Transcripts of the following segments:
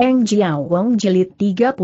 Eng Jiao Wong Jelit 30.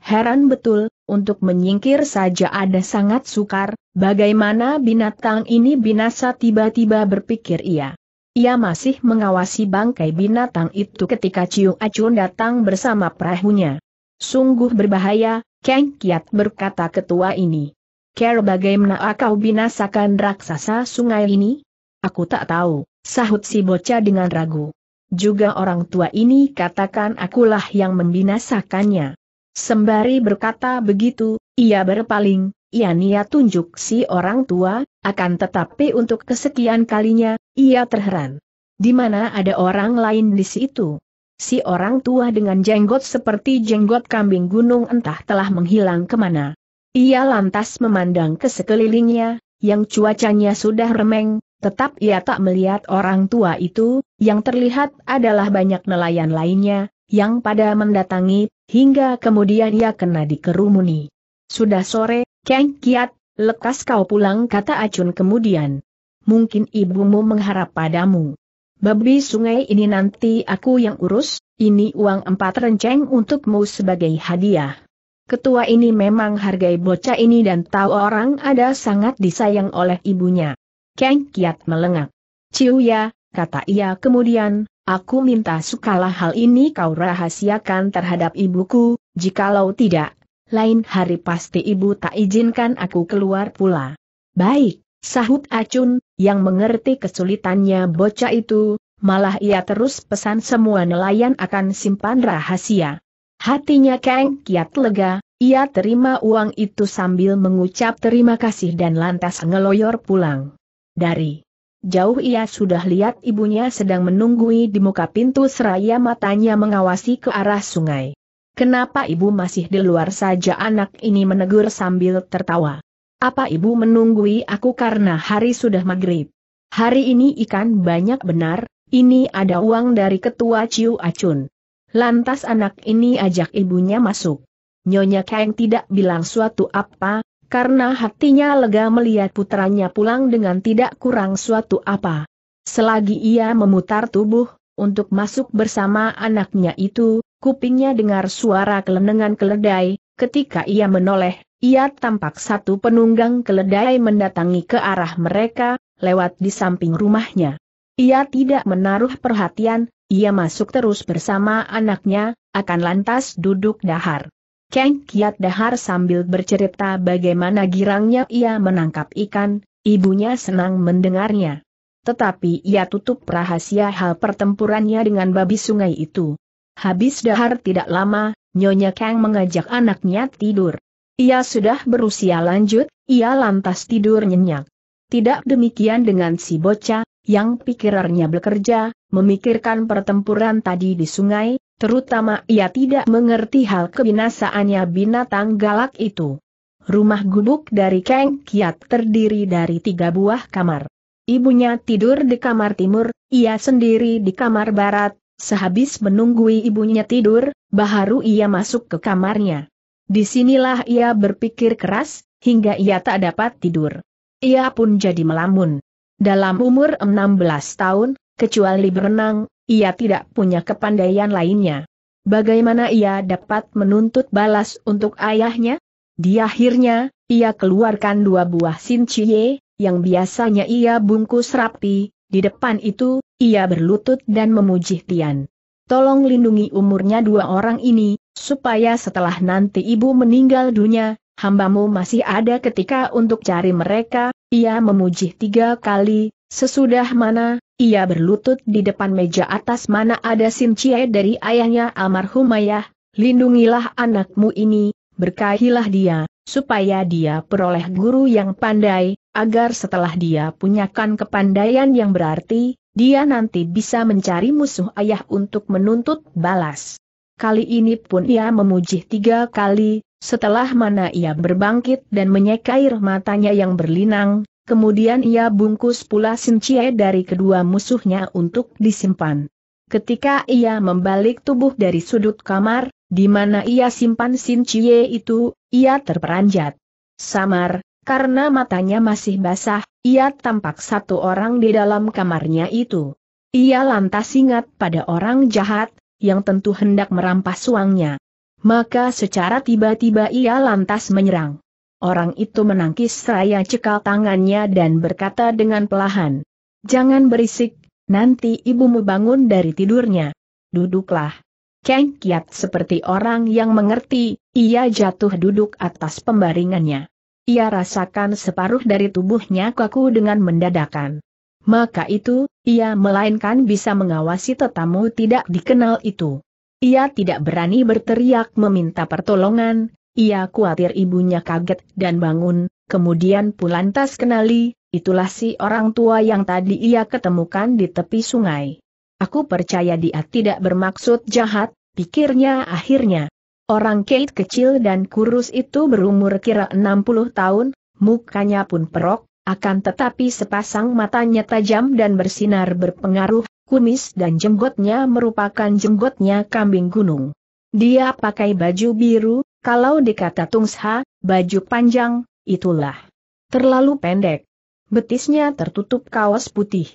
Heran betul, untuk menyingkir saja ada sangat sukar, bagaimana binatang ini binasa tiba-tiba berpikir ia. Ia masih mengawasi bangkai binatang itu ketika Ciu Acun datang bersama perahunya. Sungguh berbahaya, Kang Kiat berkata ketua ini. Care bagaimana kau binasakan raksasa sungai ini? Aku tak tahu, sahut si bocah dengan ragu. Juga orang tua ini katakan akulah yang membinasakannya. Sembari berkata begitu, ia berpaling, ia niat tunjuk si orang tua, akan tetapi untuk kesekian kalinya, ia terheran. Di mana ada orang lain di situ? Si orang tua dengan jenggot seperti jenggot kambing gunung entah telah menghilang kemana. Ia lantas memandang ke sekelilingnya, yang cuacanya sudah remeng, Tetap ia tak melihat orang tua itu, yang terlihat adalah banyak nelayan lainnya, yang pada mendatangi, hingga kemudian ia kena dikerumuni. Sudah sore, Kang Kiat, lekas kau pulang kata Acun kemudian. Mungkin ibumu mengharap padamu. Babi sungai ini nanti aku yang urus, ini uang empat renceng untukmu sebagai hadiah. Ketua ini memang hargai bocah ini dan tahu orang ada sangat disayang oleh ibunya. Kang Kiat melengak. Ciu ya, kata ia kemudian, aku minta sukalah hal ini kau rahasiakan terhadap ibuku, jikalau tidak, lain hari pasti ibu tak izinkan aku keluar pula. Baik, sahut Acun, yang mengerti kesulitannya bocah itu, malah ia terus pesan semua nelayan akan simpan rahasia. Hatinya Kang Kiat lega, ia terima uang itu sambil mengucap terima kasih dan lantas ngeloyor pulang. Dari jauh ia sudah lihat ibunya sedang menunggui di muka pintu seraya matanya mengawasi ke arah sungai. Kenapa ibu masih di luar saja anak ini menegur sambil tertawa. Apa ibu menunggui aku karena hari sudah maghrib? Hari ini ikan banyak benar, ini ada uang dari ketua Ciu Acun. Lantas anak ini ajak ibunya masuk. Nyonya Kang tidak bilang suatu apa, karena hatinya lega melihat putranya pulang dengan tidak kurang suatu apa. Selagi ia memutar tubuh, untuk masuk bersama anaknya itu, kupingnya dengar suara kelenengan keledai, ketika ia menoleh, ia tampak satu penunggang keledai mendatangi ke arah mereka, lewat di samping rumahnya. Ia tidak menaruh perhatian, ia masuk terus bersama anaknya, akan lantas duduk dahar. Kang Kiat Dahar sambil bercerita bagaimana girangnya ia menangkap ikan, ibunya senang mendengarnya. Tetapi ia tutup rahasia hal pertempurannya dengan babi sungai itu. Habis Dahar tidak lama, Nyonya Kang mengajak anaknya tidur. Ia sudah berusia lanjut, ia lantas tidur nyenyak. Tidak demikian dengan si bocah, yang pikirannya bekerja, memikirkan pertempuran tadi di sungai, Terutama ia tidak mengerti hal kebinasaannya binatang galak itu. Rumah gubuk dari Kang Kiat terdiri dari tiga buah kamar. Ibunya tidur di kamar timur, ia sendiri di kamar barat, sehabis menunggui ibunya tidur, baharu ia masuk ke kamarnya. Disinilah ia berpikir keras, hingga ia tak dapat tidur. Ia pun jadi melamun. Dalam umur 16 tahun, kecuali berenang, ia tidak punya kepandaian lainnya. Bagaimana ia dapat menuntut balas untuk ayahnya? Di akhirnya, ia keluarkan dua buah sin cie yang biasanya ia bungkus rapi, di depan itu, ia berlutut dan memuji Tian. Tolong lindungi umurnya dua orang ini, supaya setelah nanti ibu meninggal dunia, hambamu masih ada ketika untuk cari mereka, ia memuji tiga kali, sesudah mana, ia berlutut di depan meja atas mana ada sincie dari ayahnya almarhum ayah. lindungilah anakmu ini, berkahilah dia, supaya dia peroleh guru yang pandai, agar setelah dia punyakan kepandaian yang berarti, dia nanti bisa mencari musuh ayah untuk menuntut balas kali ini pun ia memuji tiga kali, setelah mana ia berbangkit dan menyekair air matanya yang berlinang, kemudian ia bungkus pula sincie dari kedua musuhnya untuk disimpan. Ketika ia membalik tubuh dari sudut kamar, di mana ia simpan Sin itu, ia terperanjat. Samar, karena matanya masih basah, ia tampak satu orang di dalam kamarnya itu. Ia lantas ingat pada orang jahat, yang tentu hendak merampas uangnya. Maka secara tiba-tiba ia lantas menyerang. Orang itu menangkis seraya cekal tangannya dan berkata dengan pelahan. Jangan berisik, nanti ibumu bangun dari tidurnya. Duduklah. Keng Kiat seperti orang yang mengerti, ia jatuh duduk atas pembaringannya. Ia rasakan separuh dari tubuhnya kaku dengan mendadakan maka itu, ia melainkan bisa mengawasi tetamu tidak dikenal itu. Ia tidak berani berteriak meminta pertolongan, ia khawatir ibunya kaget dan bangun, kemudian pulantas kenali, itulah si orang tua yang tadi ia ketemukan di tepi sungai. Aku percaya dia tidak bermaksud jahat, pikirnya akhirnya. Orang Kate kecil dan kurus itu berumur kira 60 tahun, mukanya pun perok, akan tetapi sepasang matanya tajam dan bersinar berpengaruh, kumis dan jenggotnya merupakan jenggotnya kambing gunung. Dia pakai baju biru, kalau dikata Tungsha, baju panjang, itulah. Terlalu pendek. Betisnya tertutup kaos putih.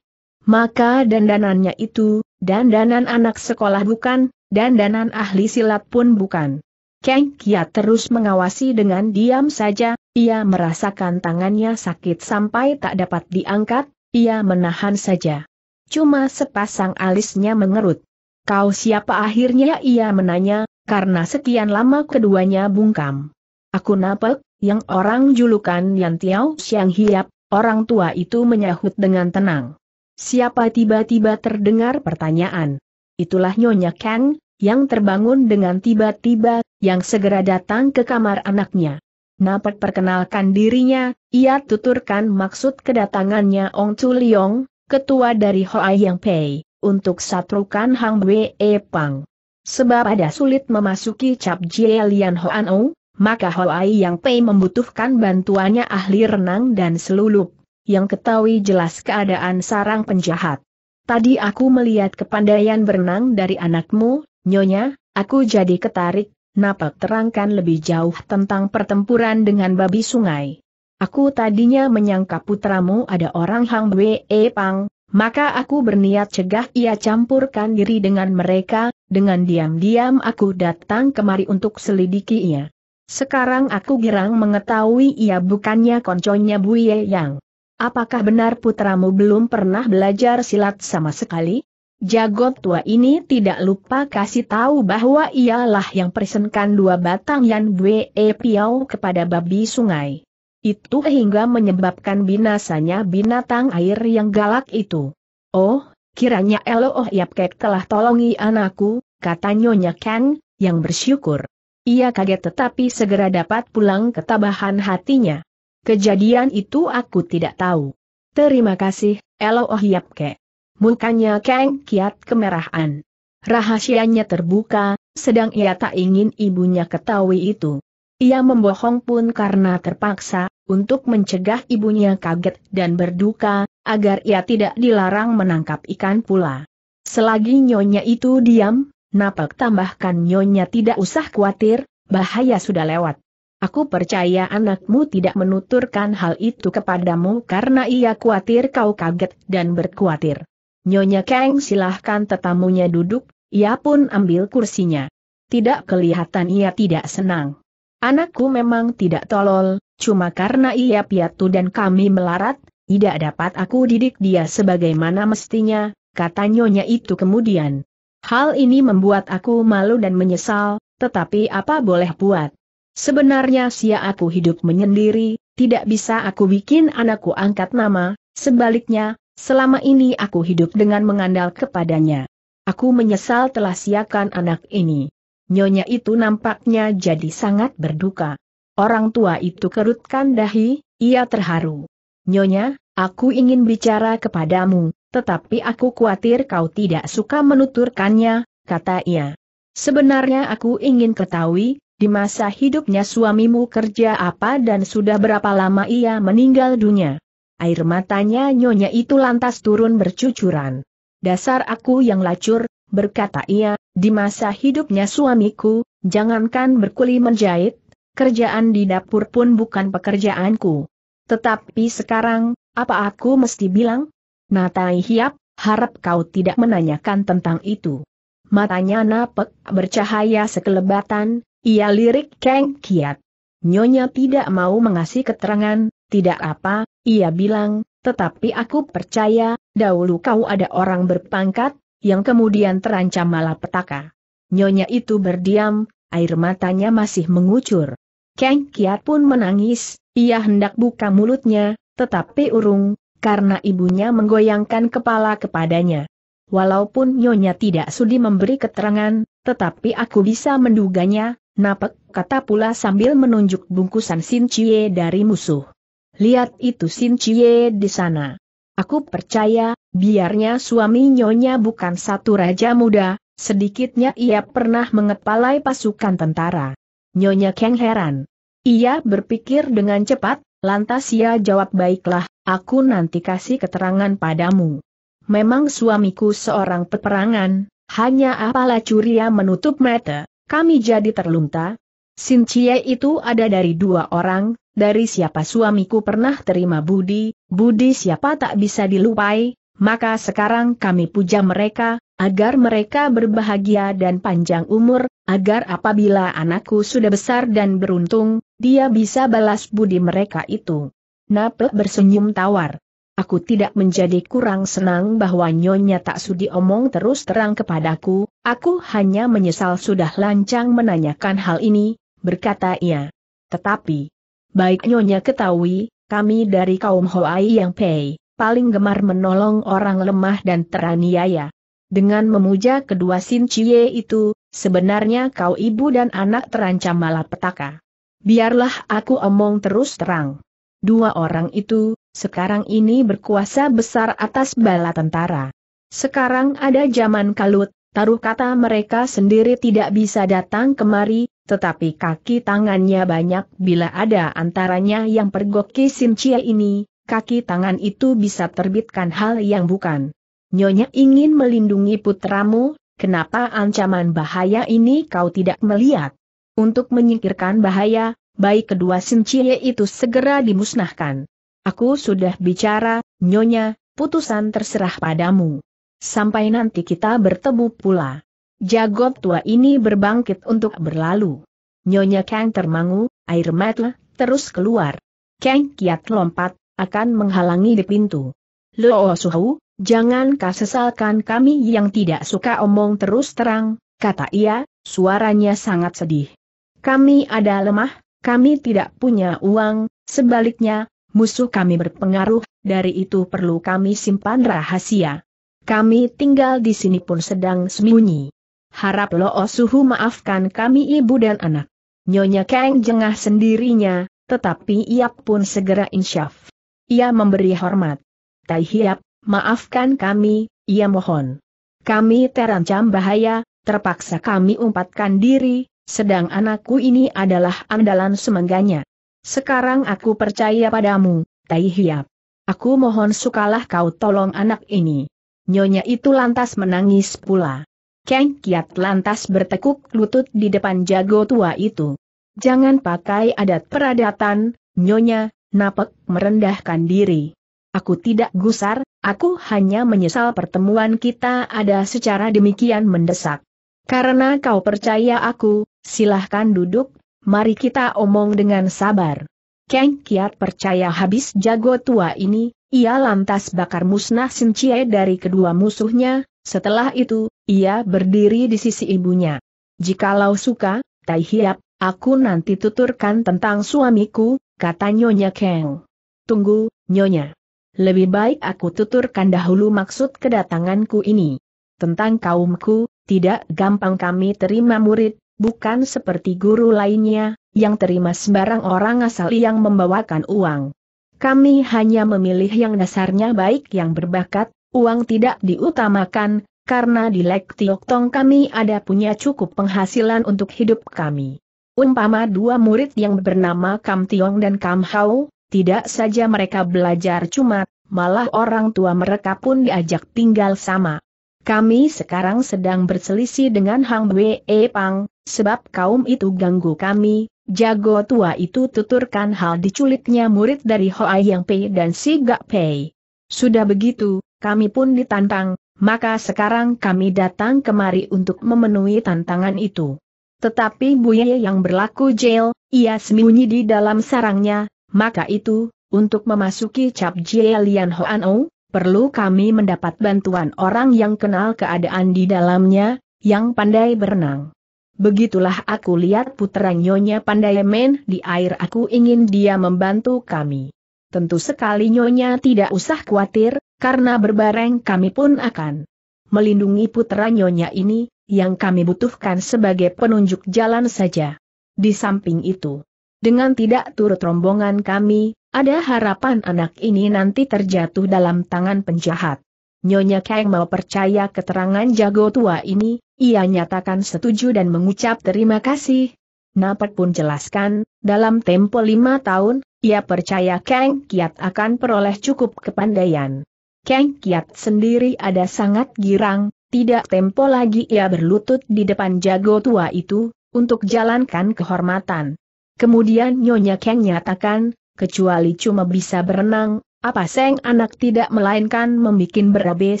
Maka dandanannya itu, dandanan anak sekolah bukan, dandanan ahli silat pun bukan. Kengkia terus mengawasi dengan diam saja, ia merasakan tangannya sakit sampai tak dapat diangkat, ia menahan saja. Cuma sepasang alisnya mengerut. Kau siapa akhirnya ia menanya, karena sekian lama keduanya bungkam. Aku napek, yang orang julukan Yan Tiao Siang Hiap, orang tua itu menyahut dengan tenang. Siapa tiba-tiba terdengar pertanyaan. Itulah Nyonya Kang, yang terbangun dengan tiba-tiba, yang segera datang ke kamar anaknya. Napak perkenalkan dirinya, ia tuturkan maksud kedatangannya Ong Chu Liong, ketua dari Hoa Yang Pei, untuk satrukan Hang Wei e Pang. Sebab ada sulit memasuki cap Jie Lian Hoan Ong, maka Hoa Yang Pei membutuhkan bantuannya ahli renang dan selulup, yang ketahui jelas keadaan sarang penjahat. Tadi aku melihat kepandaian berenang dari anakmu, Nyonya, aku jadi ketarik, Napak terangkan lebih jauh tentang pertempuran dengan babi sungai. Aku tadinya menyangka putramu ada orang Hang Wei e Pang, maka aku berniat cegah ia campurkan diri dengan mereka, dengan diam-diam aku datang kemari untuk selidiki ia. Sekarang aku girang mengetahui ia bukannya konconya Ye Yang. Apakah benar putramu belum pernah belajar silat sama sekali? Jago tua ini tidak lupa kasih tahu bahwa ialah yang persenkan dua batang Yan Bue e piau kepada babi sungai. Itu hingga menyebabkan binasanya binatang air yang galak itu. Oh, kiranya elo Elooh kek telah tolongi anakku, kata Nyonya Ken, yang bersyukur. Ia kaget tetapi segera dapat pulang ketabahan hatinya. Kejadian itu aku tidak tahu. Terima kasih, elo Elooh Yapke. Mukanya Kang kiat kemerahan. Rahasianya terbuka, sedang ia tak ingin ibunya ketahui itu. Ia membohong pun karena terpaksa, untuk mencegah ibunya kaget dan berduka, agar ia tidak dilarang menangkap ikan pula. Selagi nyonya itu diam, Napak tambahkan nyonya tidak usah khawatir, bahaya sudah lewat. Aku percaya anakmu tidak menuturkan hal itu kepadamu karena ia khawatir kau kaget dan berkhawatir. Nyonya Kang silahkan tetamunya duduk, ia pun ambil kursinya. Tidak kelihatan ia tidak senang. Anakku memang tidak tolol, cuma karena ia piatu dan kami melarat, tidak dapat aku didik dia sebagaimana mestinya, kata nyonya itu kemudian. Hal ini membuat aku malu dan menyesal, tetapi apa boleh buat. Sebenarnya sia aku hidup menyendiri, tidak bisa aku bikin anakku angkat nama, sebaliknya, Selama ini aku hidup dengan mengandal kepadanya. Aku menyesal telah siakan anak ini. Nyonya itu nampaknya jadi sangat berduka. Orang tua itu kerutkan dahi, ia terharu. Nyonya, aku ingin bicara kepadamu, tetapi aku khawatir kau tidak suka menuturkannya, kata ia. Sebenarnya aku ingin ketahui, di masa hidupnya suamimu kerja apa dan sudah berapa lama ia meninggal dunia. Air matanya nyonya itu lantas turun bercucuran. Dasar aku yang lacur, berkata ia, di masa hidupnya suamiku, jangankan berkuli menjahit, kerjaan di dapur pun bukan pekerjaanku. Tetapi sekarang, apa aku mesti bilang? Natai hiap, harap kau tidak menanyakan tentang itu. Matanya napek, bercahaya sekelebatan, ia lirik keng Kiat. Nyonya tidak mau mengasih keterangan, tidak apa, ia bilang, tetapi aku percaya, dahulu kau ada orang berpangkat, yang kemudian terancam malapetaka. Nyonya itu berdiam, air matanya masih mengucur. Kang Kiat pun menangis, ia hendak buka mulutnya, tetapi urung, karena ibunya menggoyangkan kepala kepadanya. Walaupun Nyonya tidak sudi memberi keterangan, tetapi aku bisa menduganya, napek, kata pula sambil menunjuk bungkusan Sin Cie dari musuh. Lihat itu Sin Cie, di sana. Aku percaya, biarnya suami nyonya bukan satu raja muda, sedikitnya ia pernah mengepalai pasukan tentara. Nyonya Kang heran. Ia berpikir dengan cepat, lantas ia jawab baiklah, aku nanti kasih keterangan padamu. Memang suamiku seorang peperangan, hanya apalah curia menutup mata, kami jadi terlunta. Sin Cie itu ada dari dua orang, dari siapa suamiku pernah terima budi, budi siapa tak bisa dilupai, maka sekarang kami puja mereka, agar mereka berbahagia dan panjang umur, agar apabila anakku sudah besar dan beruntung, dia bisa balas budi mereka itu. Nape bersenyum tawar. Aku tidak menjadi kurang senang bahwa Nyonya tak sudi omong terus terang kepadaku, aku hanya menyesal sudah lancang menanyakan hal ini, berkata ia. Tetapi, baik Nyonya ketahui, kami dari kaum Hoai yang Pei, paling gemar menolong orang lemah dan teraniaya. Dengan memuja kedua Sin Chie itu, sebenarnya kau ibu dan anak terancam malapetaka. Biarlah aku omong terus terang. Dua orang itu, sekarang ini berkuasa besar atas bala tentara. Sekarang ada zaman kalut, taruh kata mereka sendiri tidak bisa datang kemari, tetapi kaki tangannya banyak bila ada antaranya yang pergok Sim Chia ini, kaki tangan itu bisa terbitkan hal yang bukan. Nyonya ingin melindungi putramu, kenapa ancaman bahaya ini kau tidak melihat? Untuk menyingkirkan bahaya, baik kedua Chia itu segera dimusnahkan. Aku sudah bicara, Nyonya, putusan terserah padamu. Sampai nanti kita bertemu pula. Jagot tua ini berbangkit untuk berlalu. Nyonya Kang termangu, air mata terus keluar. Kang kiat lompat, akan menghalangi di pintu. Loo Suhu, jangan kasesalkan kami yang tidak suka omong terus terang, kata ia, suaranya sangat sedih. Kami ada lemah, kami tidak punya uang, sebaliknya, musuh kami berpengaruh, dari itu perlu kami simpan rahasia. Kami tinggal di sini pun sedang sembunyi harap Lo osuhu oh maafkan kami ibu dan anak. Nyonya Kang jengah sendirinya, tetapi ia pun segera insyaf. Ia memberi hormat. Tai Hiap, maafkan kami, ia mohon. Kami terancam bahaya, terpaksa kami umpatkan diri, sedang anakku ini adalah andalan semangganya. Sekarang aku percaya padamu, Tai Hiap. Aku mohon sukalah kau tolong anak ini. Nyonya itu lantas menangis pula. Kang Kiat lantas bertekuk lutut di depan jago tua itu. Jangan pakai adat peradatan, nyonya, Napek merendahkan diri. Aku tidak gusar, aku hanya menyesal pertemuan kita ada secara demikian mendesak. Karena kau percaya aku, silahkan duduk, mari kita omong dengan sabar. Kang Kiat percaya habis jago tua ini, ia lantas bakar musnah Sincie dari kedua musuhnya, setelah itu, ia berdiri di sisi ibunya. Jikalau suka, Tai Hiap, aku nanti tuturkan tentang suamiku, kata Nyonya Kang. Tunggu, Nyonya. Lebih baik aku tuturkan dahulu maksud kedatanganku ini. Tentang kaumku, tidak gampang kami terima murid, bukan seperti guru lainnya, yang terima sembarang orang asal yang membawakan uang. Kami hanya memilih yang dasarnya baik yang berbakat, uang tidak diutamakan, karena di Lek Tiok Tong kami ada punya cukup penghasilan untuk hidup kami. Umpama dua murid yang bernama Kam Tiong dan Kam Hao, tidak saja mereka belajar cuma, malah orang tua mereka pun diajak tinggal sama. Kami sekarang sedang berselisih dengan Hang Wei e Pang, sebab kaum itu ganggu kami, jago tua itu tuturkan hal diculiknya murid dari Hoa Yang Pei dan Si Gak Pei. Sudah begitu, kami pun ditantang, maka sekarang kami datang kemari untuk memenuhi tantangan itu. Tetapi Buye yang berlaku jail, ia sembunyi di dalam sarangnya, maka itu, untuk memasuki cap jail Lian Hoan perlu kami mendapat bantuan orang yang kenal keadaan di dalamnya, yang pandai berenang. Begitulah aku lihat putra Nyonya pandai men di air aku ingin dia membantu kami. Tentu sekali Nyonya tidak usah khawatir, karena berbareng kami pun akan melindungi putra nyonya ini, yang kami butuhkan sebagai penunjuk jalan saja. Di samping itu, dengan tidak turut rombongan kami, ada harapan anak ini nanti terjatuh dalam tangan penjahat. Nyonya Kang mau percaya keterangan jago tua ini, ia nyatakan setuju dan mengucap terima kasih. Napak pun jelaskan, dalam tempo lima tahun, ia percaya Kang Kiat akan peroleh cukup kepandaian. Kang Kiat sendiri ada sangat girang, tidak tempo lagi ia berlutut di depan jago tua itu, untuk jalankan kehormatan. Kemudian Nyonya Kang nyatakan, kecuali cuma bisa berenang, apa seng anak tidak melainkan membuat berabe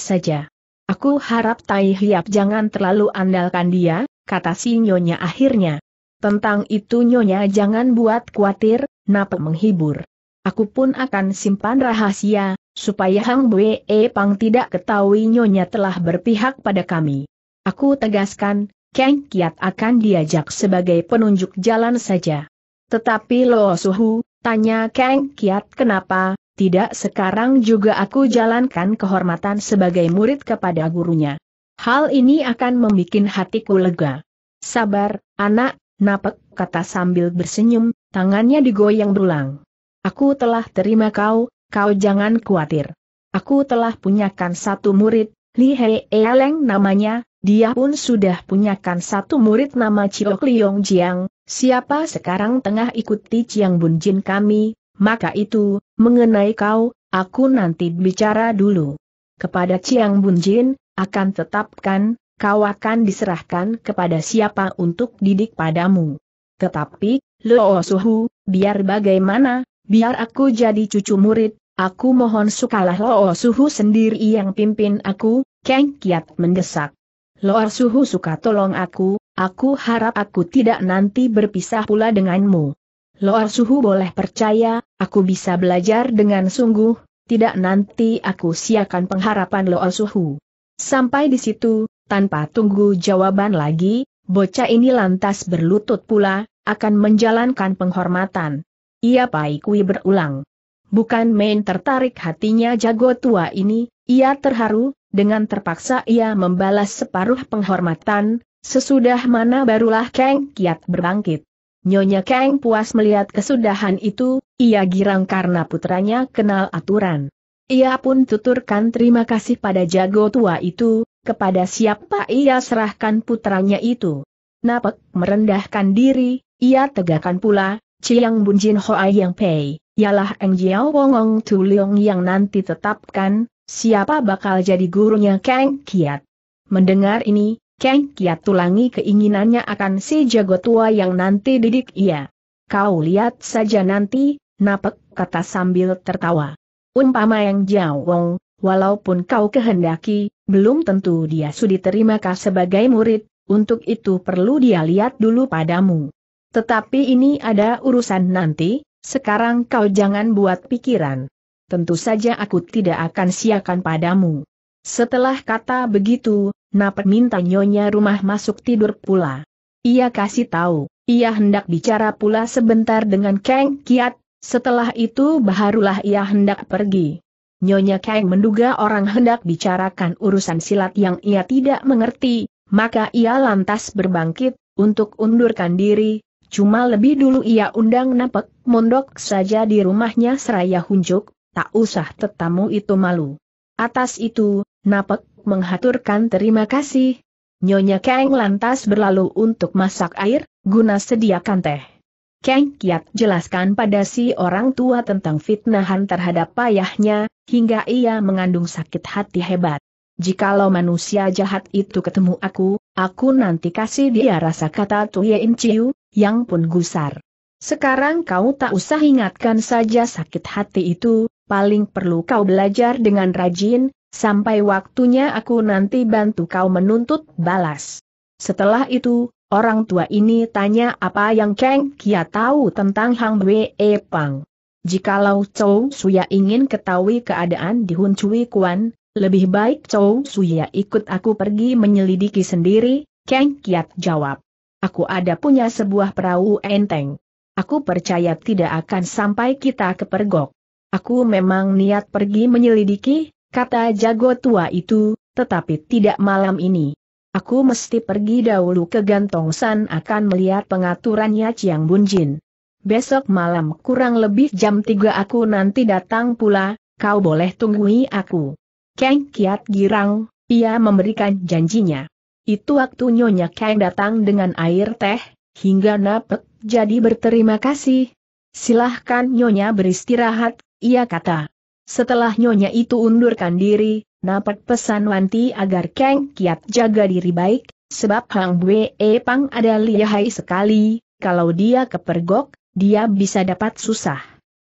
saja. Aku harap Tai Hiap jangan terlalu andalkan dia, kata si Nyonya akhirnya. Tentang itu Nyonya jangan buat khawatir, Napa menghibur. Aku pun akan simpan rahasia, supaya Hang e Pang tidak ketahui Nyonya telah berpihak pada kami. Aku tegaskan, Kang Kiat akan diajak sebagai penunjuk jalan saja. Tetapi Lo Suhu, tanya Kang Kiat kenapa, tidak sekarang juga aku jalankan kehormatan sebagai murid kepada gurunya. Hal ini akan membuat hatiku lega. Sabar, anak, napak, kata sambil bersenyum, tangannya digoyang berulang. Aku telah terima kau, kau jangan khawatir. Aku telah punyakan satu murid, Li Hei Eleng namanya, dia pun sudah punyakan satu murid nama Chiok Liong Jiang, siapa sekarang tengah ikuti Chiang Bun Jin kami, maka itu, mengenai kau, aku nanti bicara dulu. Kepada Chiang Bun Jin, akan tetapkan, kau akan diserahkan kepada siapa untuk didik padamu. Tetapi, Loo Suhu, biar bagaimana, Biar aku jadi cucu murid, aku mohon sukalah Loo oh Suhu sendiri yang pimpin aku, Kang Kiat mendesak. Loo oh Suhu suka tolong aku, aku harap aku tidak nanti berpisah pula denganmu. Loo oh Suhu boleh percaya, aku bisa belajar dengan sungguh, tidak nanti aku siakan pengharapan Loo Suhu. Sampai di situ, tanpa tunggu jawaban lagi, bocah ini lantas berlutut pula, akan menjalankan penghormatan. Ia pai kui berulang. Bukan main tertarik hatinya jago tua ini, ia terharu, dengan terpaksa ia membalas separuh penghormatan, sesudah mana barulah Kang Kiat berbangkit. Nyonya Kang puas melihat kesudahan itu, ia girang karena putranya kenal aturan. Ia pun tuturkan terima kasih pada jago tua itu, kepada siapa ia serahkan putranya itu. Napak merendahkan diri, ia tegakkan pula, Chiang Bun Jin Hoa Yang Pei, ialah Eng Jiao Wongong Tu Leong yang nanti tetapkan, siapa bakal jadi gurunya Kang Kiat. Mendengar ini, Kang Kiat tulangi keinginannya akan si jago tua yang nanti didik ia. Kau lihat saja nanti, napek kata sambil tertawa. Umpama Jiao Wong, walaupun kau kehendaki, belum tentu dia sudi terima kau sebagai murid, untuk itu perlu dia lihat dulu padamu. Tetapi ini ada urusan nanti, sekarang kau jangan buat pikiran. Tentu saja aku tidak akan siakan padamu. Setelah kata begitu, Napet minta nyonya rumah masuk tidur pula. Ia kasih tahu, ia hendak bicara pula sebentar dengan Kang Kiat, setelah itu baharulah ia hendak pergi. Nyonya Kang menduga orang hendak bicarakan urusan silat yang ia tidak mengerti, maka ia lantas berbangkit, untuk undurkan diri, Cuma lebih dulu ia undang Napek, mondok saja di rumahnya seraya hunjuk, tak usah tetamu itu malu. Atas itu, Napek menghaturkan terima kasih. Nyonya Kang lantas berlalu untuk masak air, guna sediakan teh. Kang Kiat jelaskan pada si orang tua tentang fitnahan terhadap payahnya, hingga ia mengandung sakit hati hebat. Jikalau manusia jahat itu ketemu aku, aku nanti kasih dia rasa kata Tuye Inciu, yang pun gusar. Sekarang kau tak usah ingatkan saja sakit hati itu, paling perlu kau belajar dengan rajin, sampai waktunya aku nanti bantu kau menuntut balas. Setelah itu, orang tua ini tanya apa yang Cheng Kia tahu tentang Hang Wei e Pang. Jikalau Chou Suya ingin ketahui keadaan di Hun Cui Kuan, lebih baik Chou Suya ikut aku pergi menyelidiki sendiri, Kang Kiat jawab. Aku ada punya sebuah perahu enteng. Aku percaya tidak akan sampai kita kepergok. Aku memang niat pergi menyelidiki, kata jago tua itu, tetapi tidak malam ini. Aku mesti pergi dahulu ke Gantong San akan melihat pengaturannya Chiang Bunjin. Besok malam kurang lebih jam tiga aku nanti datang pula, kau boleh tunggui aku. Kang Kiat Girang, ia memberikan janjinya. Itu waktu Nyonya Kang datang dengan air teh, hingga napek, jadi berterima kasih. Silahkan Nyonya beristirahat, ia kata. Setelah Nyonya itu undurkan diri, napek pesan Wanti agar Kang kiat jaga diri baik, sebab Hang Bwe Pang ada lihai sekali, kalau dia kepergok, dia bisa dapat susah.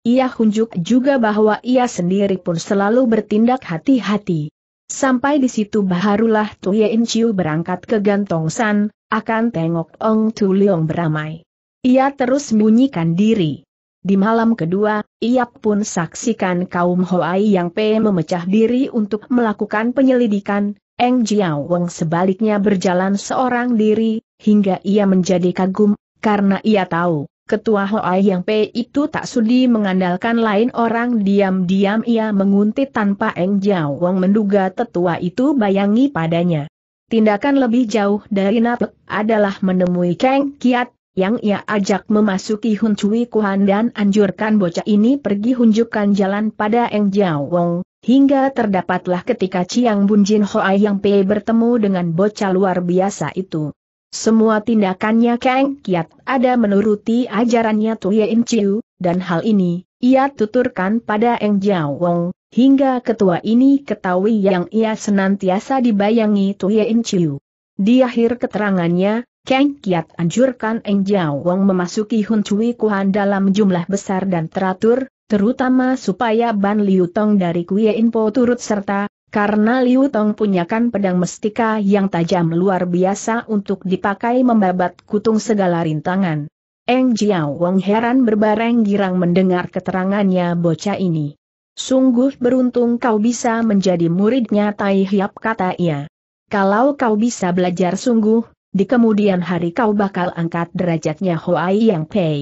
Ia hunjuk juga bahwa ia sendiri pun selalu bertindak hati-hati. Sampai di situ baharulah barulah Yein Chiu berangkat ke Gantong San, akan tengok Ong Tu Leong beramai. Ia terus bunyikan diri. Di malam kedua, ia pun saksikan kaum Hoai yang P memecah diri untuk melakukan penyelidikan, Eng Jiao Wang sebaliknya berjalan seorang diri, hingga ia menjadi kagum, karena ia tahu, Ketua Hoai yang Pei itu tak sudi mengandalkan lain orang diam-diam ia menguntit tanpa Eng Jiao Wong menduga tetua itu bayangi padanya. Tindakan lebih jauh dari Napek adalah menemui Kang Kiat, yang ia ajak memasuki Hun Cui Kuan dan anjurkan bocah ini pergi hunjukkan jalan pada Eng Jiao Wong, hingga terdapatlah ketika Chiang Bunjin Hoai yang Pei bertemu dengan bocah luar biasa itu. Semua tindakannya Kang Kiat ada menuruti ajarannya Tuye In Chiu, dan hal ini, ia tuturkan pada Eng Jiao Wong, hingga ketua ini ketahui yang ia senantiasa dibayangi Tuye In Chiu. Di akhir keterangannya, Kang Kiat anjurkan Eng Jiao Wong memasuki Hun Cui Kuan dalam jumlah besar dan teratur, terutama supaya Ban Liu Tong dari Kuye Po turut serta, karena Liu Tong punyakan pedang mestika yang tajam luar biasa untuk dipakai membabat kutung segala rintangan. Eng Jiao Wong heran berbareng girang mendengar keterangannya bocah ini. Sungguh beruntung kau bisa menjadi muridnya Tai Hiap kata ia. Kalau kau bisa belajar sungguh, di kemudian hari kau bakal angkat derajatnya Hoai Yang Pei.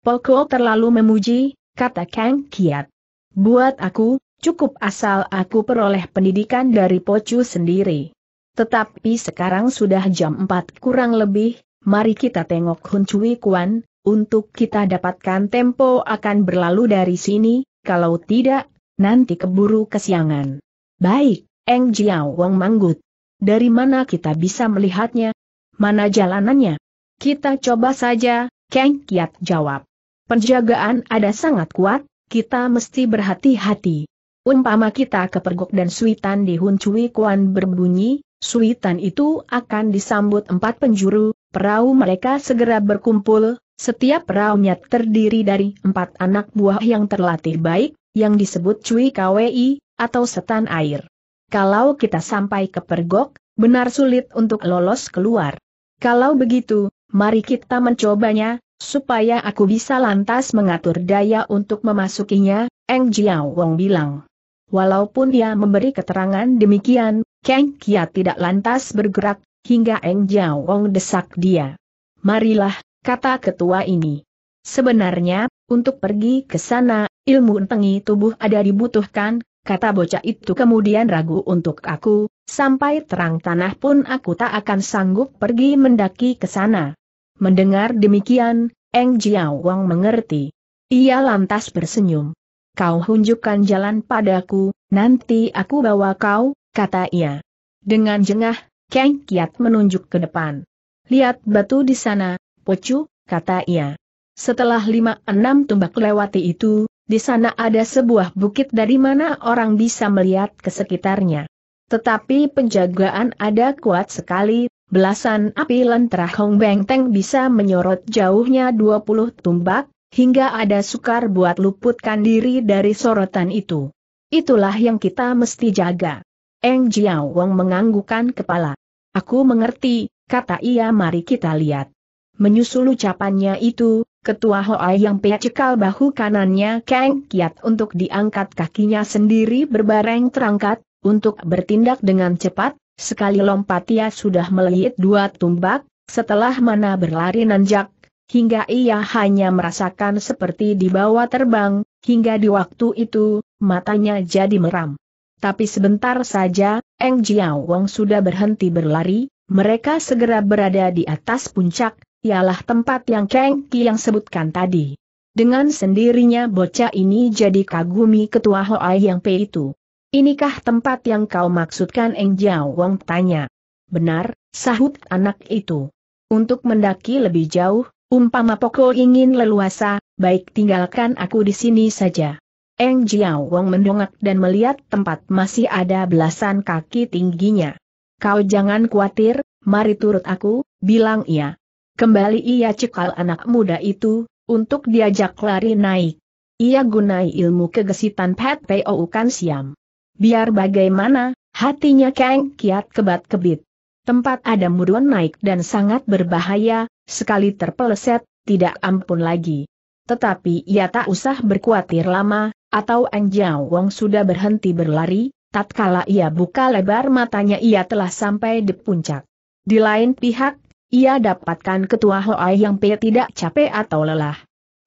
Poko terlalu memuji, kata Kang Kiat. Buat aku, Cukup asal aku peroleh pendidikan dari Pocu sendiri. Tetapi sekarang sudah jam 4 kurang lebih, mari kita tengok Hun Cui Kuan, untuk kita dapatkan tempo akan berlalu dari sini, kalau tidak, nanti keburu kesiangan. Baik, Eng Jiao Wang Manggut. Dari mana kita bisa melihatnya? Mana jalanannya? Kita coba saja, Kang Kiat jawab. Penjagaan ada sangat kuat, kita mesti berhati-hati umpama kita kepergok dan suitan di Hun Cui Kuan berbunyi, suitan itu akan disambut empat penjuru, perahu mereka segera berkumpul, setiap perahunya terdiri dari empat anak buah yang terlatih baik, yang disebut Cui KWI, atau setan air. Kalau kita sampai ke pergok, benar sulit untuk lolos keluar. Kalau begitu, mari kita mencobanya, supaya aku bisa lantas mengatur daya untuk memasukinya, Eng Jiao Wong bilang. Walaupun dia memberi keterangan demikian, Kang Kia tidak lantas bergerak, hingga Eng Jiao Wong desak dia. Marilah, kata ketua ini. Sebenarnya, untuk pergi ke sana, ilmu tengi tubuh ada dibutuhkan, kata bocah itu kemudian ragu untuk aku, sampai terang tanah pun aku tak akan sanggup pergi mendaki ke sana. Mendengar demikian, Eng Jiao Wong mengerti. Ia lantas bersenyum kau hunjukkan jalan padaku, nanti aku bawa kau, kata ia. Dengan jengah, Kang Kiat menunjuk ke depan. Lihat batu di sana, Pocu, kata ia. Setelah lima enam tumbak lewati itu, di sana ada sebuah bukit dari mana orang bisa melihat ke sekitarnya. Tetapi penjagaan ada kuat sekali, belasan api lentera Hong Beng Teng bisa menyorot jauhnya 20 tumbak, hingga ada sukar buat luputkan diri dari sorotan itu. Itulah yang kita mesti jaga. Eng Jiao Wang menganggukan kepala. Aku mengerti, kata ia mari kita lihat. Menyusul ucapannya itu, ketua Hoai yang cekal bahu kanannya Kang Kiat untuk diangkat kakinya sendiri berbareng terangkat, untuk bertindak dengan cepat, sekali lompat ia sudah melihat dua tumbak, setelah mana berlari nanjak, hingga ia hanya merasakan seperti dibawa terbang, hingga di waktu itu, matanya jadi meram. Tapi sebentar saja, Eng Jiao Wong sudah berhenti berlari, mereka segera berada di atas puncak, ialah tempat yang Kang Yang sebutkan tadi. Dengan sendirinya bocah ini jadi kagumi ketua Hoai Yang Pei itu. Inikah tempat yang kau maksudkan Eng Jiao Wong tanya. Benar, sahut anak itu. Untuk mendaki lebih jauh, Umpama Poko ingin leluasa, baik tinggalkan aku di sini saja. Eng Jiao Wong mendongak dan melihat tempat masih ada belasan kaki tingginya. Kau jangan khawatir, mari turut aku, bilang ia. Kembali ia cekal anak muda itu, untuk diajak lari naik. Ia gunai ilmu kegesitan Pat Peo Kan Siam. Biar bagaimana, hatinya Kang Kiat kebat-kebit. Tempat ada muruan naik dan sangat berbahaya, Sekali terpeleset, tidak ampun lagi. Tetapi ia tak usah berkuatir lama, atau Eng Jiao Wong sudah berhenti berlari, tatkala ia buka lebar matanya ia telah sampai di puncak. Di lain pihak, ia dapatkan ketua Hoai yang pe tidak capek atau lelah.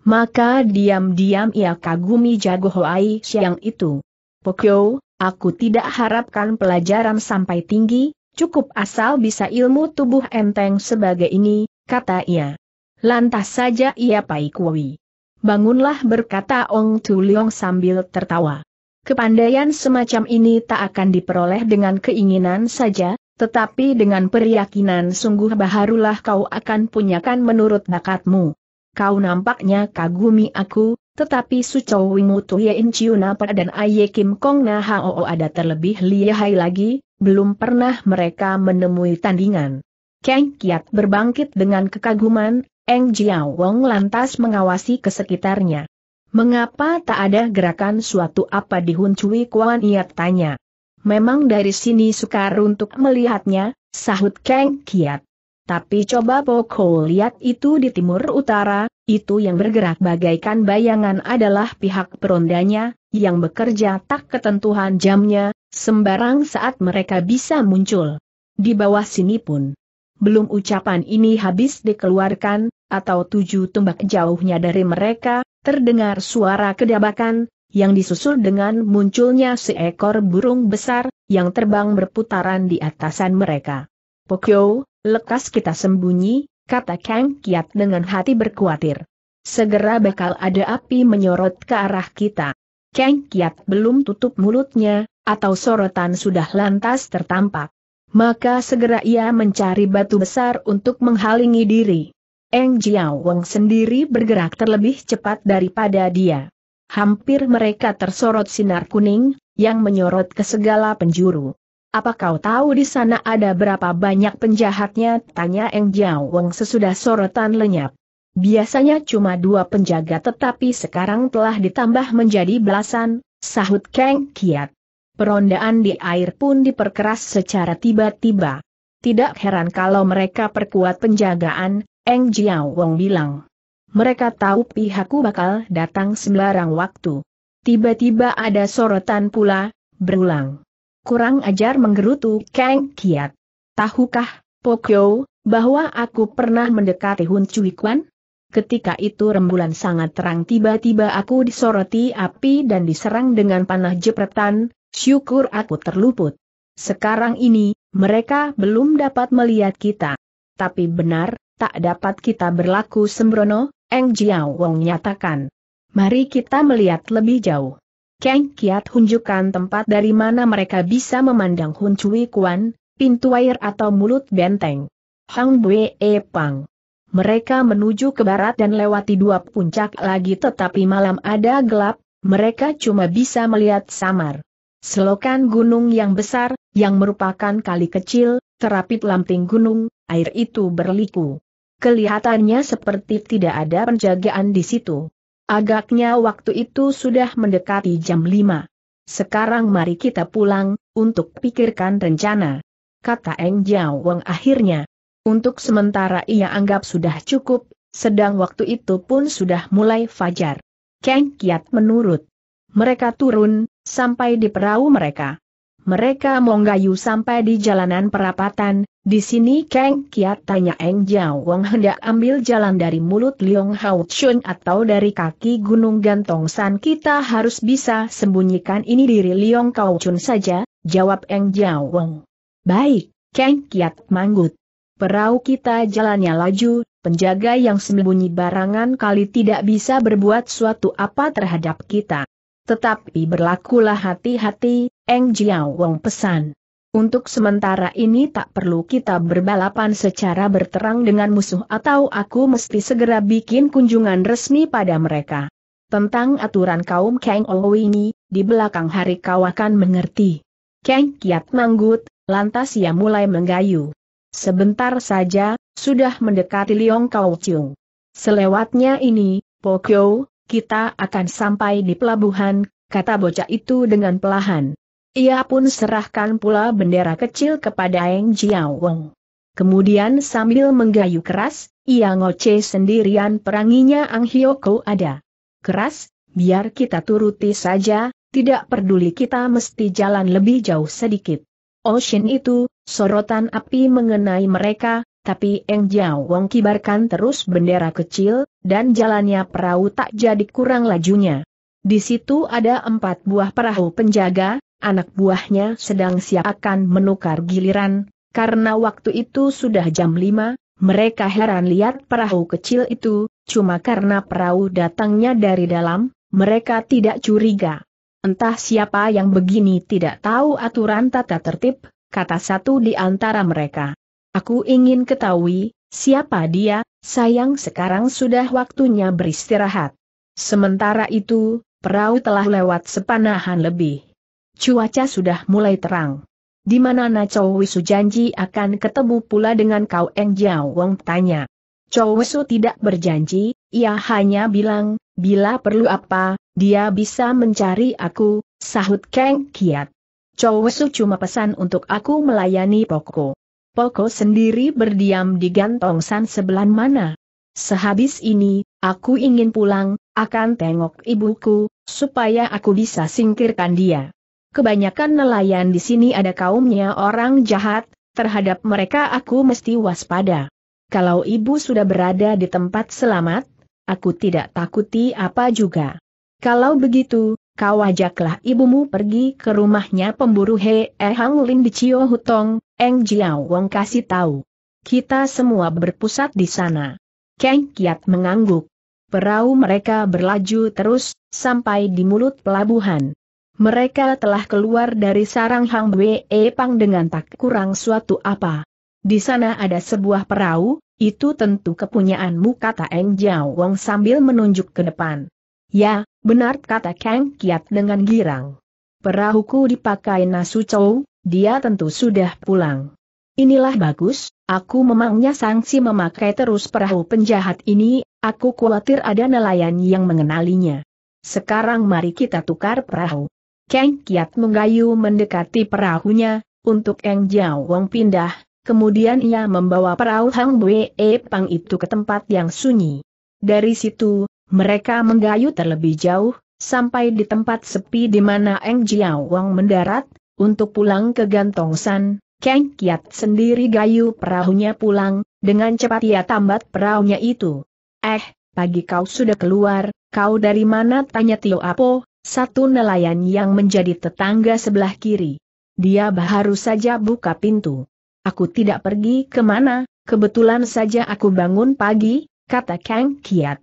Maka diam-diam ia kagumi jago Hoai siang itu. Pokyo, aku tidak harapkan pelajaran sampai tinggi, cukup asal bisa ilmu tubuh enteng sebagai ini, kata ia. Lantas saja ia pai kui. Bangunlah berkata Ong Tu Leong sambil tertawa. Kepandaian semacam ini tak akan diperoleh dengan keinginan saja, tetapi dengan peryakinan sungguh baharulah kau akan punyakan menurut bakatmu. Kau nampaknya kagumi aku, tetapi Su Sucow Wimu Tuhye Inciuna apa dan Aye Kim Kong Na Hoo ada terlebih lihai lagi, belum pernah mereka menemui tandingan. Kang Kiat berbangkit dengan kekaguman, Eng Jiao Wong lantas mengawasi kesekitarnya. Mengapa tak ada gerakan suatu apa di Hun Cui Kuan Ia tanya. Memang dari sini sukar untuk melihatnya, sahut Kang Kiat. Tapi coba Poko lihat itu di timur utara, itu yang bergerak bagaikan bayangan adalah pihak perondanya, yang bekerja tak ketentuan jamnya, sembarang saat mereka bisa muncul. Di bawah sini pun, belum ucapan ini habis dikeluarkan, atau tujuh tembak jauhnya dari mereka, terdengar suara kedabakan, yang disusul dengan munculnya seekor burung besar, yang terbang berputaran di atasan mereka. Pokyo, lekas kita sembunyi, kata Kang Kiat dengan hati berkuatir. Segera bakal ada api menyorot ke arah kita. Kang Kiat belum tutup mulutnya, atau sorotan sudah lantas tertampak. Maka segera ia mencari batu besar untuk menghalangi diri. Eng Jiao Wang sendiri bergerak terlebih cepat daripada dia. Hampir mereka tersorot sinar kuning, yang menyorot ke segala penjuru. Apa kau tahu di sana ada berapa banyak penjahatnya? Tanya Eng Jiao Wang sesudah sorotan lenyap. Biasanya cuma dua penjaga tetapi sekarang telah ditambah menjadi belasan, sahut Kang Kiat. Perondaan di air pun diperkeras secara tiba-tiba. Tidak heran kalau mereka perkuat penjagaan, Eng Jiao Wong bilang. Mereka tahu pihakku bakal datang sembarang waktu. Tiba-tiba ada sorotan pula, berulang. Kurang ajar menggerutu Kang Kiat. Tahukah, Pokyo, bahwa aku pernah mendekati Hun Cui Kwan? Ketika itu rembulan sangat terang tiba-tiba aku disoroti api dan diserang dengan panah jepretan, Syukur aku terluput. Sekarang ini, mereka belum dapat melihat kita. Tapi benar, tak dapat kita berlaku sembrono, Eng Jiao Wong nyatakan. Mari kita melihat lebih jauh. Kang Kiat hunjukkan tempat dari mana mereka bisa memandang Hun Cui Kuan, pintu air atau mulut benteng. Hang Bue e Pang. Mereka menuju ke barat dan lewati dua puncak lagi tetapi malam ada gelap, mereka cuma bisa melihat samar. Selokan gunung yang besar, yang merupakan kali kecil, terapit lamping gunung, air itu berliku. Kelihatannya seperti tidak ada penjagaan di situ. Agaknya waktu itu sudah mendekati jam 5. Sekarang mari kita pulang, untuk pikirkan rencana. Kata Eng Jiao Wang akhirnya. Untuk sementara ia anggap sudah cukup, sedang waktu itu pun sudah mulai fajar. Kang Kiat menurut. Mereka turun, sampai di perahu mereka. Mereka monggayu sampai di jalanan perapatan, di sini Kang Kiat tanya Eng Jiao Wong hendak ambil jalan dari mulut Liong Hao Chun atau dari kaki Gunung Gantong San kita harus bisa sembunyikan ini diri Liong Kau Chun saja, jawab Eng Jiao Wong. Baik, Kang Kiat manggut. Perahu kita jalannya laju, penjaga yang sembunyi barangan kali tidak bisa berbuat suatu apa terhadap kita. Tetapi berlakulah hati-hati, Eng Jiao Wong pesan. Untuk sementara ini tak perlu kita berbalapan secara berterang dengan musuh atau aku mesti segera bikin kunjungan resmi pada mereka. Tentang aturan kaum Kang Ouyi ini, di belakang hari kau akan mengerti. Kang Kiat Manggut, lantas ia mulai menggayu. Sebentar saja, sudah mendekati Liong Kau Chung. Selewatnya ini, Pokyo, kita akan sampai di pelabuhan, kata bocah itu dengan pelahan. Ia pun serahkan pula bendera kecil kepada Eng Jiao Wong. Kemudian sambil menggayu keras, ia ngoce sendirian peranginya Ang Hyoko ada. Keras, biar kita turuti saja, tidak peduli kita mesti jalan lebih jauh sedikit. Ocean itu, sorotan api mengenai mereka, tapi Eng Jiao Wong kibarkan terus bendera kecil, dan jalannya perahu tak jadi kurang lajunya. Di situ ada empat buah perahu penjaga, anak buahnya sedang siap akan menukar giliran, karena waktu itu sudah jam lima. mereka heran lihat perahu kecil itu, cuma karena perahu datangnya dari dalam, mereka tidak curiga. Entah siapa yang begini tidak tahu aturan tata tertib, kata satu di antara mereka. Aku ingin ketahui, siapa dia, sayang sekarang sudah waktunya beristirahat. Sementara itu, perahu telah lewat sepanahan lebih. Cuaca sudah mulai terang. Di mana Na Chow Wisu janji akan ketemu pula dengan kau Eng Jiao Wong tanya. Chow Wisu tidak berjanji, ia hanya bilang, bila perlu apa, dia bisa mencari aku, sahut Kang Kiat. Chow Wisu cuma pesan untuk aku melayani pokok. Poko sendiri berdiam di gantong san sebelah mana. Sehabis ini, aku ingin pulang, akan tengok ibuku, supaya aku bisa singkirkan dia. Kebanyakan nelayan di sini ada kaumnya orang jahat, terhadap mereka aku mesti waspada. Kalau ibu sudah berada di tempat selamat, aku tidak takuti apa juga. Kalau begitu, kau ajaklah ibumu pergi ke rumahnya pemburu He eh Hang Lin di Cio Hutong, Eng Jiao Wong kasih tahu. Kita semua berpusat di sana. Kang Kiat mengangguk. Perahu mereka berlaju terus, sampai di mulut pelabuhan. Mereka telah keluar dari sarang Hang Wei Pang dengan tak kurang suatu apa. Di sana ada sebuah perahu, itu tentu kepunyaanmu kata Eng Jiao Wong sambil menunjuk ke depan. Ya, Benar kata Kang Kiat dengan girang. Perahuku dipakai Nasu Chow, dia tentu sudah pulang. Inilah bagus, aku memangnya sanksi memakai terus perahu penjahat ini, aku khawatir ada nelayan yang mengenalinya. Sekarang mari kita tukar perahu. Kang Kiat menggayu mendekati perahunya, untuk Eng Jiao Wong pindah, kemudian ia membawa perahu Hang Bue Pang itu ke tempat yang sunyi. Dari situ, mereka menggayu terlebih jauh, sampai di tempat sepi di mana Eng Jiao Wang mendarat, untuk pulang ke Gantong San. Kang Kiat sendiri gayu perahunya pulang, dengan cepat ia tambat perahunya itu. Eh, pagi kau sudah keluar, kau dari mana tanya Tio Apo, satu nelayan yang menjadi tetangga sebelah kiri. Dia baru saja buka pintu. Aku tidak pergi kemana, kebetulan saja aku bangun pagi, kata Kang Kiat.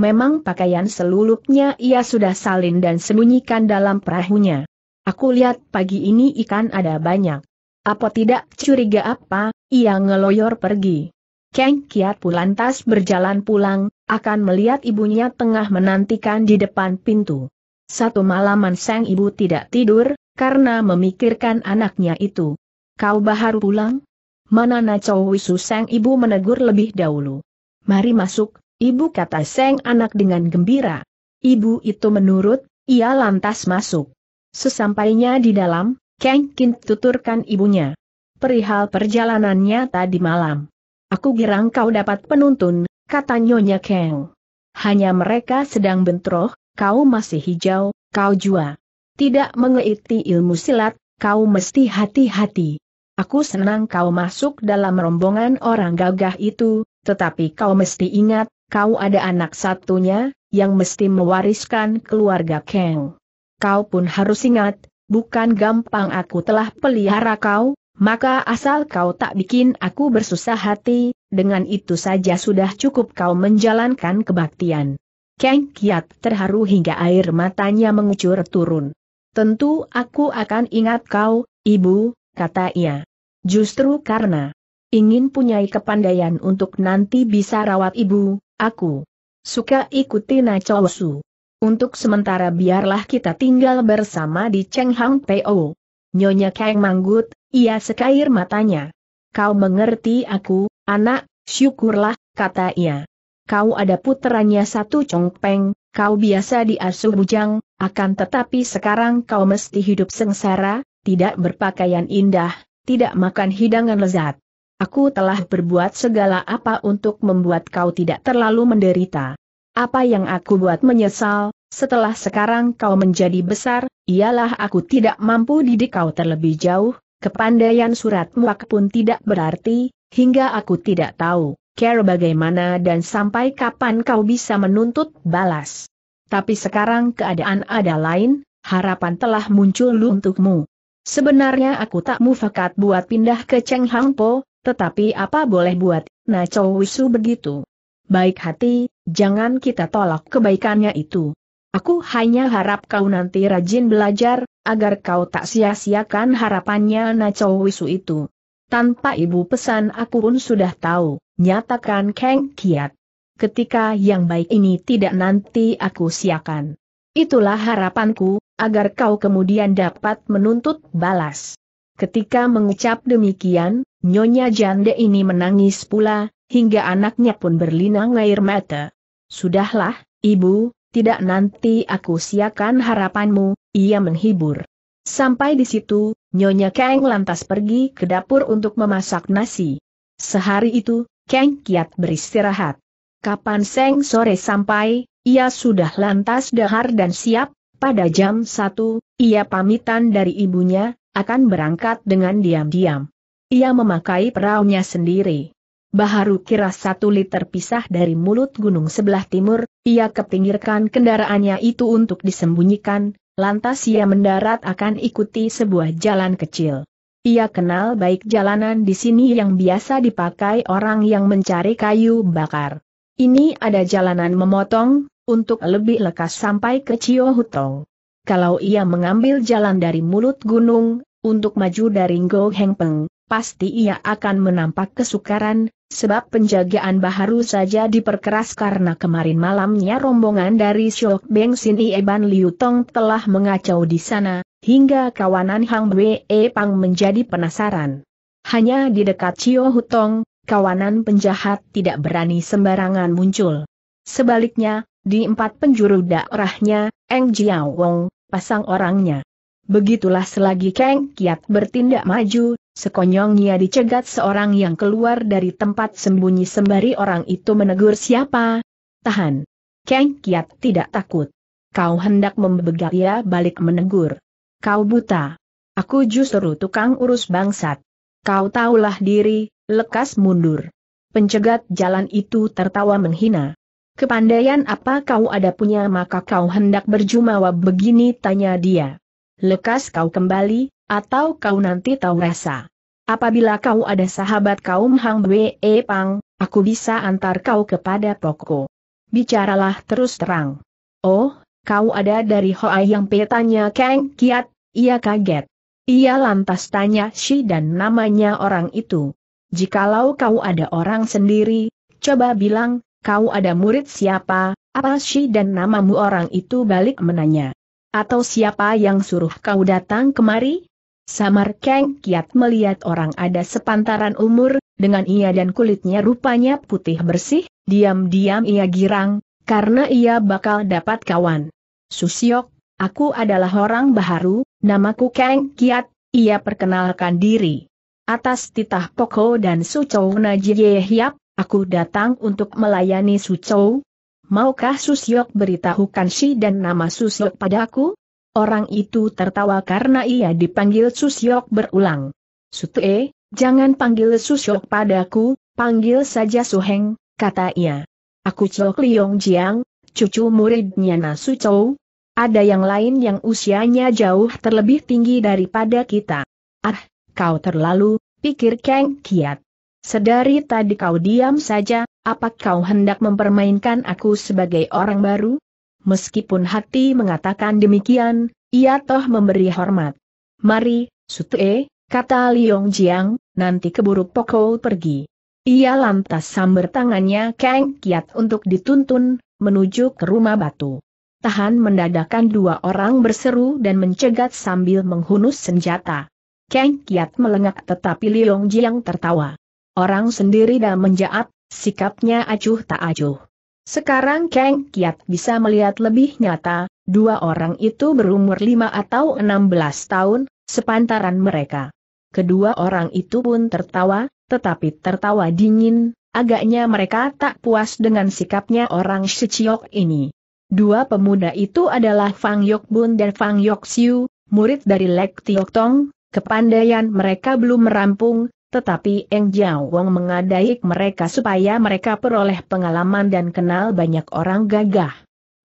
Memang pakaian selulupnya ia sudah salin dan sembunyikan dalam perahunya. Aku lihat pagi ini ikan ada banyak. Apa tidak curiga apa, ia ngeloyor pergi. Kang Kiat lantas berjalan pulang, akan melihat ibunya tengah menantikan di depan pintu. Satu malaman sang ibu tidak tidur, karena memikirkan anaknya itu. Kau baharu pulang? Mana Wisu sang ibu menegur lebih dahulu. Mari masuk, Ibu kata Seng anak dengan gembira. Ibu itu menurut, ia lantas masuk. Sesampainya di dalam, Kang Kin tuturkan ibunya. Perihal perjalanannya tadi malam. Aku girang kau dapat penuntun, kata Nyonya Kang. Hanya mereka sedang bentroh, kau masih hijau, kau jua. Tidak mengeiti ilmu silat, kau mesti hati-hati. Aku senang kau masuk dalam rombongan orang gagah itu, tetapi kau mesti ingat, Kau ada anak satunya, yang mesti mewariskan keluarga Kang. Kau pun harus ingat, bukan gampang aku telah pelihara kau, maka asal kau tak bikin aku bersusah hati, dengan itu saja sudah cukup kau menjalankan kebaktian. Kang Kiat terharu hingga air matanya mengucur turun. Tentu aku akan ingat kau, ibu, kata ia. Justru karena ingin punyai kepandaian untuk nanti bisa rawat ibu, aku suka ikuti Na Su. Untuk sementara biarlah kita tinggal bersama di Cheng Hang Teo. Nyonya Kang Manggut, ia sekair matanya. Kau mengerti aku, anak, syukurlah, kata ia. Kau ada putranya satu Chong Peng, kau biasa diasuh bujang, akan tetapi sekarang kau mesti hidup sengsara, tidak berpakaian indah, tidak makan hidangan lezat. Aku telah berbuat segala apa untuk membuat kau tidak terlalu menderita. Apa yang aku buat menyesal, setelah sekarang kau menjadi besar, ialah aku tidak mampu didik kau terlebih jauh, kepandaian surat muak pun tidak berarti, hingga aku tidak tahu, care bagaimana dan sampai kapan kau bisa menuntut balas. Tapi sekarang keadaan ada lain, harapan telah muncul untukmu. Sebenarnya aku tak mufakat buat pindah ke Cheng Hang tetapi apa boleh buat, nah Wisu begitu. Baik hati, jangan kita tolak kebaikannya itu. Aku hanya harap kau nanti rajin belajar, agar kau tak sia-siakan harapannya Nacho Wisu itu. Tanpa ibu pesan aku pun sudah tahu, nyatakan Kang Kiat. Ketika yang baik ini tidak nanti aku siakan. Itulah harapanku, agar kau kemudian dapat menuntut balas. Ketika mengucap demikian, Nyonya Jande ini menangis pula, hingga anaknya pun berlinang air mata. Sudahlah, ibu, tidak nanti aku siakan harapanmu, ia menghibur. Sampai di situ, Nyonya Kang lantas pergi ke dapur untuk memasak nasi. Sehari itu, Kang kiat beristirahat. Kapan Seng sore sampai, ia sudah lantas dahar dan siap, pada jam satu, ia pamitan dari ibunya, akan berangkat dengan diam-diam. Ia memakai peraunya sendiri. Baharu kira satu liter pisah dari mulut gunung sebelah timur, ia kepinggirkan kendaraannya itu untuk disembunyikan, lantas ia mendarat akan ikuti sebuah jalan kecil. Ia kenal baik jalanan di sini yang biasa dipakai orang yang mencari kayu bakar. Ini ada jalanan memotong, untuk lebih lekas sampai ke Cio Hutong kalau ia mengambil jalan dari mulut gunung, untuk maju dari Ngo Heng Peng, pasti ia akan menampak kesukaran, sebab penjagaan Baharu saja diperkeras karena kemarin malamnya rombongan dari Syok Beng Sin Eban Liu Tong telah mengacau di sana, hingga kawanan Hang Wei e Pang menjadi penasaran. Hanya di dekat Cio Hutong, kawanan penjahat tidak berani sembarangan muncul. Sebaliknya, di empat penjuru daerahnya, Eng Jiao Wong, pasang orangnya. Begitulah selagi Kang Kiat bertindak maju, sekonyongnya dicegat seorang yang keluar dari tempat sembunyi sembari orang itu menegur siapa. Tahan. Kang Kiat tidak takut. Kau hendak membegak ia balik menegur. Kau buta. Aku justru tukang urus bangsat. Kau tahulah diri, lekas mundur. Pencegat jalan itu tertawa menghina. Kepandaian apa kau ada punya maka kau hendak berjumawa begini tanya dia. Lekas kau kembali, atau kau nanti tahu rasa. Apabila kau ada sahabat kaum Hang Bwe e Pang, aku bisa antar kau kepada Poko. Bicaralah terus terang. Oh, kau ada dari Hoa yang petanya Kang Kiat, ia kaget. Ia lantas tanya si dan namanya orang itu. Jikalau kau ada orang sendiri, coba bilang, kau ada murid siapa, apa sih dan namamu orang itu balik menanya. Atau siapa yang suruh kau datang kemari? Samar Kang Kiat melihat orang ada sepantaran umur, dengan ia dan kulitnya rupanya putih bersih, diam-diam ia girang, karena ia bakal dapat kawan. Susiok, aku adalah orang baharu, namaku Kang Kiat, ia perkenalkan diri. Atas titah Poko dan Sucow Najie Aku datang untuk melayani Su Chou. Maukah Susyok beritahukan si dan nama Susyok padaku? Orang itu tertawa karena ia dipanggil Susyok berulang. E, jangan panggil Susyok padaku, panggil saja Suheng, kata ia. Aku Chok Liong Jiang, cucu muridnya Nasu Chou. Ada yang lain yang usianya jauh terlebih tinggi daripada kita. Ah, kau terlalu, pikir Kang Kiat. Sedari tadi kau diam saja, apa kau hendak mempermainkan aku sebagai orang baru? Meskipun hati mengatakan demikian, ia toh memberi hormat. Mari, Sutue, kata Liong Jiang, nanti keburu pokok pergi. Ia lantas samber tangannya Kang Kiat untuk dituntun, menuju ke rumah batu. Tahan mendadakan dua orang berseru dan mencegat sambil menghunus senjata. Kang Kiat melengak tetapi Liong Jiang tertawa orang sendiri dan menjaat, sikapnya acuh tak acuh. Sekarang Kang Kiat bisa melihat lebih nyata, dua orang itu berumur lima atau enam belas tahun, sepantaran mereka. Kedua orang itu pun tertawa, tetapi tertawa dingin, agaknya mereka tak puas dengan sikapnya orang Shichiok ini. Dua pemuda itu adalah Fang Yok Bun dan Fang Yok Siu, murid dari Lek Tiok Tong, kepandaian mereka belum merampung, tetapi Eng Jiao Wong mengadaik mereka supaya mereka peroleh pengalaman dan kenal banyak orang gagah.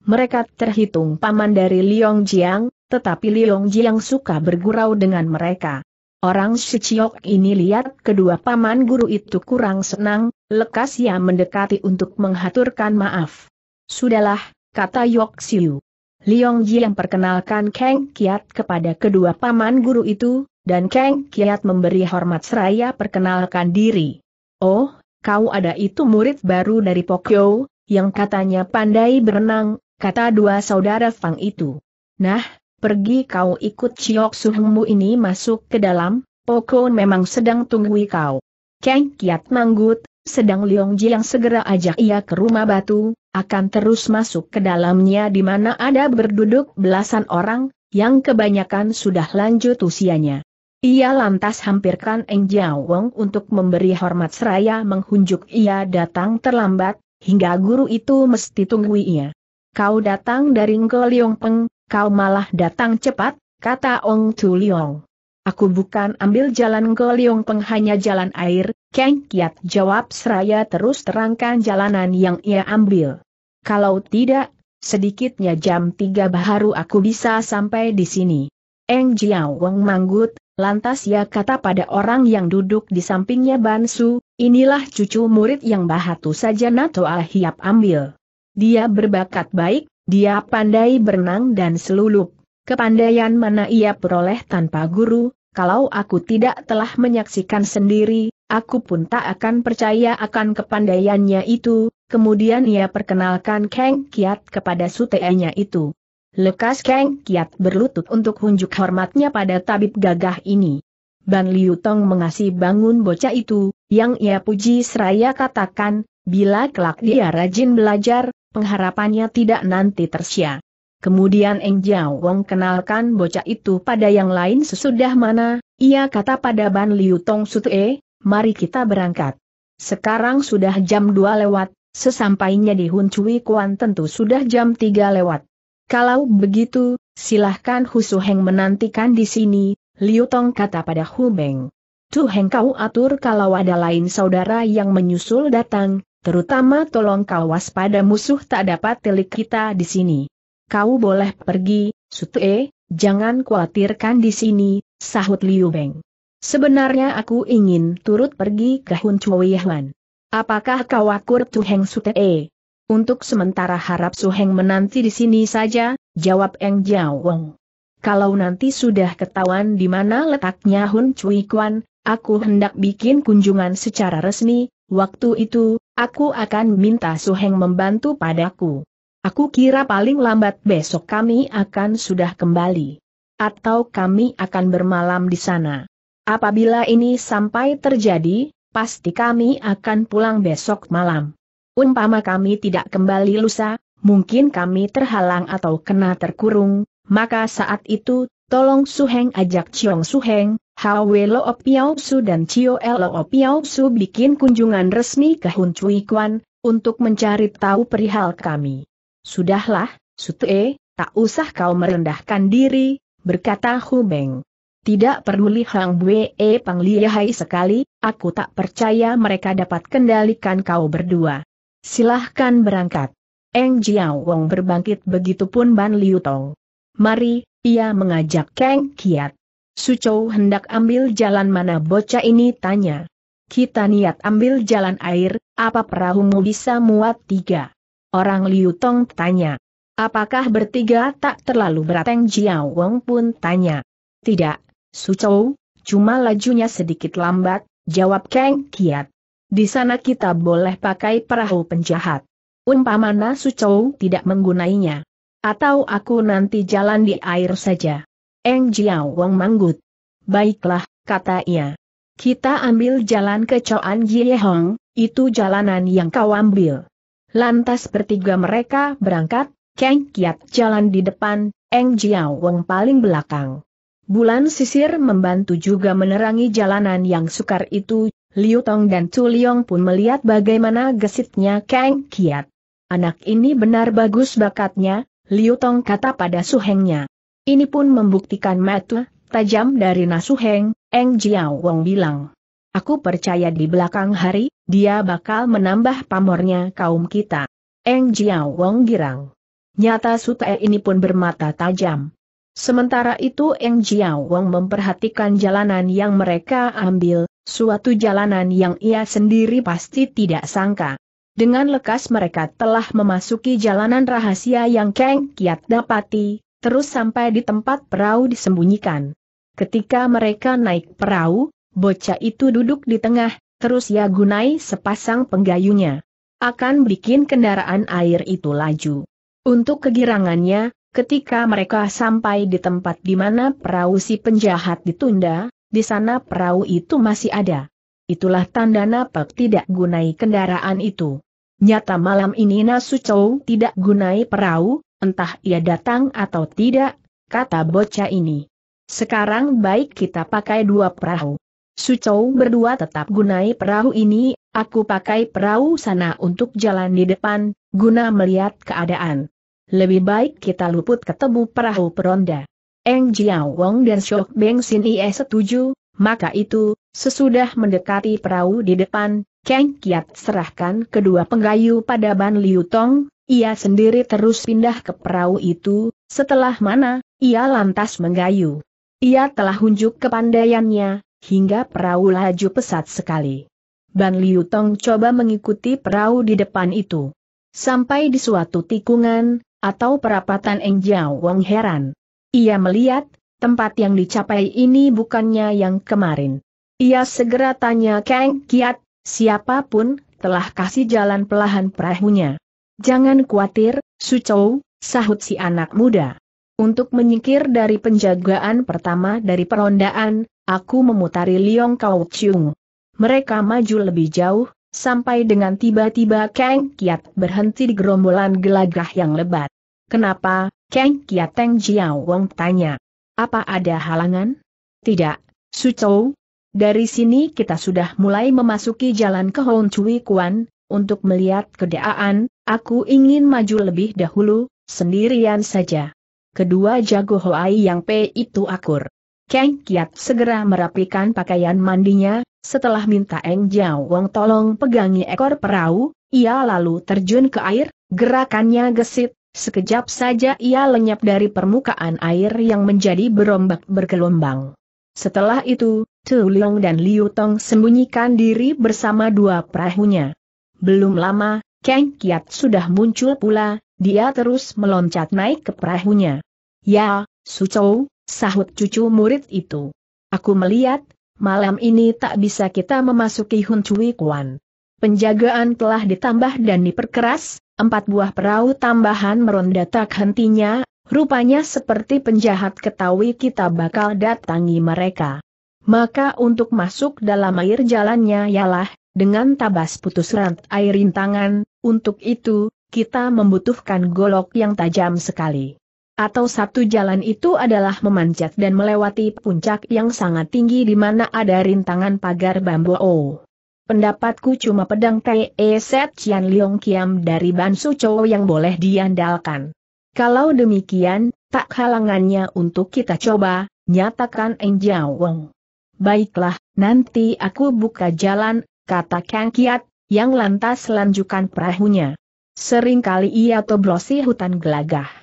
Mereka terhitung paman dari Liong Jiang, tetapi Liong Jiang suka bergurau dengan mereka. Orang Shiciok ini lihat kedua paman guru itu kurang senang, lekas ia mendekati untuk menghaturkan maaf. Sudahlah, kata Yok Siu. Liong Ji yang perkenalkan Kang Kiat kepada kedua paman guru itu, dan Kang Kiat memberi hormat seraya perkenalkan diri. Oh, kau ada itu murid baru dari Pokyo, yang katanya pandai berenang, kata dua saudara Fang itu. Nah, pergi kau ikut Chiok Suhengmu ini masuk ke dalam, Pokyo memang sedang tunggui kau. Kang Kiat manggut, sedang Liong yang segera ajak ia ke rumah batu, akan terus masuk ke dalamnya di mana ada berduduk belasan orang, yang kebanyakan sudah lanjut usianya. Ia lantas hampirkan Eng Jiao Wong untuk memberi hormat seraya menghunjuk ia datang terlambat, hingga guru itu mesti tungguinya. ia. Kau datang dari Ngo Liong Peng, kau malah datang cepat, kata Ong Tu Liong. Aku bukan ambil jalan Ngo Liong Peng hanya jalan air, Kang Kiat jawab seraya terus terangkan jalanan yang ia ambil. Kalau tidak, sedikitnya jam tiga baru aku bisa sampai di sini. Eng Jiao Wang manggut, lantas ia kata pada orang yang duduk di sampingnya Bansu, inilah cucu murid yang bahatu saja Nato Alhiap ambil. Dia berbakat baik, dia pandai berenang dan selulup. Kepandaian mana ia peroleh tanpa guru, kalau aku tidak telah menyaksikan sendiri, Aku pun tak akan percaya akan kepandaiannya itu, kemudian ia perkenalkan Kang Kiat kepada sutenya itu. Lekas Kang Kiat berlutut untuk hunjuk hormatnya pada tabib gagah ini. Ban Liu Tong mengasih bangun bocah itu, yang ia puji seraya katakan, bila kelak dia rajin belajar, pengharapannya tidak nanti tersia. Kemudian Eng Jiao Wong kenalkan bocah itu pada yang lain sesudah mana, ia kata pada Ban Liu Tong E, mari kita berangkat. Sekarang sudah jam 2 lewat, sesampainya di Hun Cui Kuan tentu sudah jam 3 lewat. Kalau begitu, silahkan Husu Heng menantikan di sini, Liu Tong kata pada Hu Beng. Tu Heng kau atur kalau ada lain saudara yang menyusul datang, terutama tolong kau waspada musuh tak dapat telik kita di sini. Kau boleh pergi, E, jangan khawatirkan di sini, sahut Liu Beng. Sebenarnya aku ingin turut pergi ke Hun Chui Yuan. Apakah kau akur Tu Heng Sutee? Untuk sementara harap Su Heng menanti di sini saja, jawab Eng Jiao Wong. Kalau nanti sudah ketahuan di mana letaknya Hun Chui Kuan, aku hendak bikin kunjungan secara resmi, waktu itu, aku akan minta Su Heng membantu padaku. Aku kira paling lambat besok kami akan sudah kembali. Atau kami akan bermalam di sana. Apabila ini sampai terjadi, pasti kami akan pulang besok malam. Umpama kami tidak kembali lusa, mungkin kami terhalang atau kena terkurung, maka saat itu, tolong Suheng ajak Chiong Suheng, Hwe Lo Piao Su dan Chio Lo Piao Su bikin kunjungan resmi ke Hun Cui Kwan, untuk mencari tahu perihal kami. Sudahlah, Sutue, tak usah kau merendahkan diri, berkata Hu Beng. Tidak peduli Hang Bue eh, Pang Liahai sekali, aku tak percaya mereka dapat kendalikan kau berdua. Silahkan berangkat. Eng Jiao Wong berbangkit begitu pun Ban Liu Tong. Mari, ia mengajak Kang Kiat. Chou hendak ambil jalan mana bocah ini tanya. Kita niat ambil jalan air, apa perahumu bisa muat tiga? Orang Liu Tong tanya. Apakah bertiga tak terlalu berat Eng Jiao Wong pun tanya. Tidak, Sucou, cuma lajunya sedikit lambat, jawab Kang Kiat. Di sana kita boleh pakai perahu penjahat. Umpamana Sucou tidak menggunainya. Atau aku nanti jalan di air saja. Eng Jiao Wang manggut. Baiklah, kata ia. Kita ambil jalan ke Jie Hong, itu jalanan yang kau ambil. Lantas bertiga mereka berangkat, Kang Kiat jalan di depan, Eng Jiao Wang paling belakang. Bulan sisir membantu juga menerangi jalanan yang sukar itu, Liu Tong dan Chu Liong pun melihat bagaimana gesitnya Kang Kiat. Anak ini benar bagus bakatnya, Liu Tong kata pada Su Hengnya. Ini pun membuktikan mata tajam dari Heng, Eng Jiao Wong bilang. Aku percaya di belakang hari, dia bakal menambah pamornya kaum kita. Eng Jiao Wong girang. Nyata Sutai ini pun bermata tajam. Sementara itu Eng Jiao Wang memperhatikan jalanan yang mereka ambil, suatu jalanan yang ia sendiri pasti tidak sangka. Dengan lekas mereka telah memasuki jalanan rahasia yang Kang Kiat dapati, terus sampai di tempat perahu disembunyikan. Ketika mereka naik perahu, bocah itu duduk di tengah, terus ia gunai sepasang penggayunya. Akan bikin kendaraan air itu laju. Untuk kegirangannya, Ketika mereka sampai di tempat di mana perahu si penjahat ditunda, di sana perahu itu masih ada. Itulah tanda Napak tidak gunai kendaraan itu. Nyata malam ini Nasu Chou tidak gunai perahu, entah ia datang atau tidak, kata bocah ini. Sekarang baik kita pakai dua perahu. Su Chou berdua tetap gunai perahu ini, aku pakai perahu sana untuk jalan di depan, guna melihat keadaan. Lebih baik kita luput ketemu perahu peronda. Eng Jiao Wong dan Shok Beng Sin Ie setuju, maka itu, sesudah mendekati perahu di depan, Kang Kiat serahkan kedua penggayu pada Ban Liu Tong, ia sendiri terus pindah ke perahu itu, setelah mana, ia lantas menggayu. Ia telah unjuk kepandaiannya, hingga perahu laju pesat sekali. Ban Liu Tong coba mengikuti perahu di depan itu. Sampai di suatu tikungan, atau perapatan Jiao Wong heran. Ia melihat, tempat yang dicapai ini bukannya yang kemarin. Ia segera tanya Kang Kiat, siapapun telah kasih jalan pelahan perahunya. Jangan khawatir, Sucou, sahut si anak muda. Untuk menyingkir dari penjagaan pertama dari perondaan, aku memutari Liong Kau Chung. Mereka maju lebih jauh, sampai dengan tiba-tiba Kang Kiat berhenti di gerombolan gelagah yang lebat. Kenapa, Kang Kiateng Jiao Wong tanya. Apa ada halangan? Tidak, Su Chou. Dari sini kita sudah mulai memasuki jalan ke Hong Cui Kuan, untuk melihat kedaaan, aku ingin maju lebih dahulu, sendirian saja. Kedua jago Hoai yang P itu akur. Kang Kiat segera merapikan pakaian mandinya, setelah minta Eng Jiao Wong tolong pegangi ekor perahu, ia lalu terjun ke air, gerakannya gesit, Sekejap saja ia lenyap dari permukaan air yang menjadi berombak bergelombang. Setelah itu, Tu Liang dan Liu Tong sembunyikan diri bersama dua perahunya. Belum lama, Kang Kiat sudah muncul pula, dia terus meloncat naik ke perahunya. Ya, Sucou, sahut cucu murid itu. Aku melihat, malam ini tak bisa kita memasuki Hun Cui Kuan. Penjagaan telah ditambah dan diperkeras, empat buah perahu tambahan meronda tak hentinya, rupanya seperti penjahat ketahui kita bakal datangi mereka. Maka untuk masuk dalam air jalannya ialah, dengan tabas putus rant air rintangan, untuk itu, kita membutuhkan golok yang tajam sekali. Atau satu jalan itu adalah memanjat dan melewati puncak yang sangat tinggi di mana ada rintangan pagar bambu. Oh. Pendapatku cuma pedang T.E. Set Chian Leong Kiam dari Bansu Chow yang boleh diandalkan. Kalau demikian, tak halangannya untuk kita coba, nyatakan Jiao Wong. Baiklah, nanti aku buka jalan, kata Kang Kiat, yang lantas lanjutkan perahunya. Seringkali ia toblosi hutan gelagah.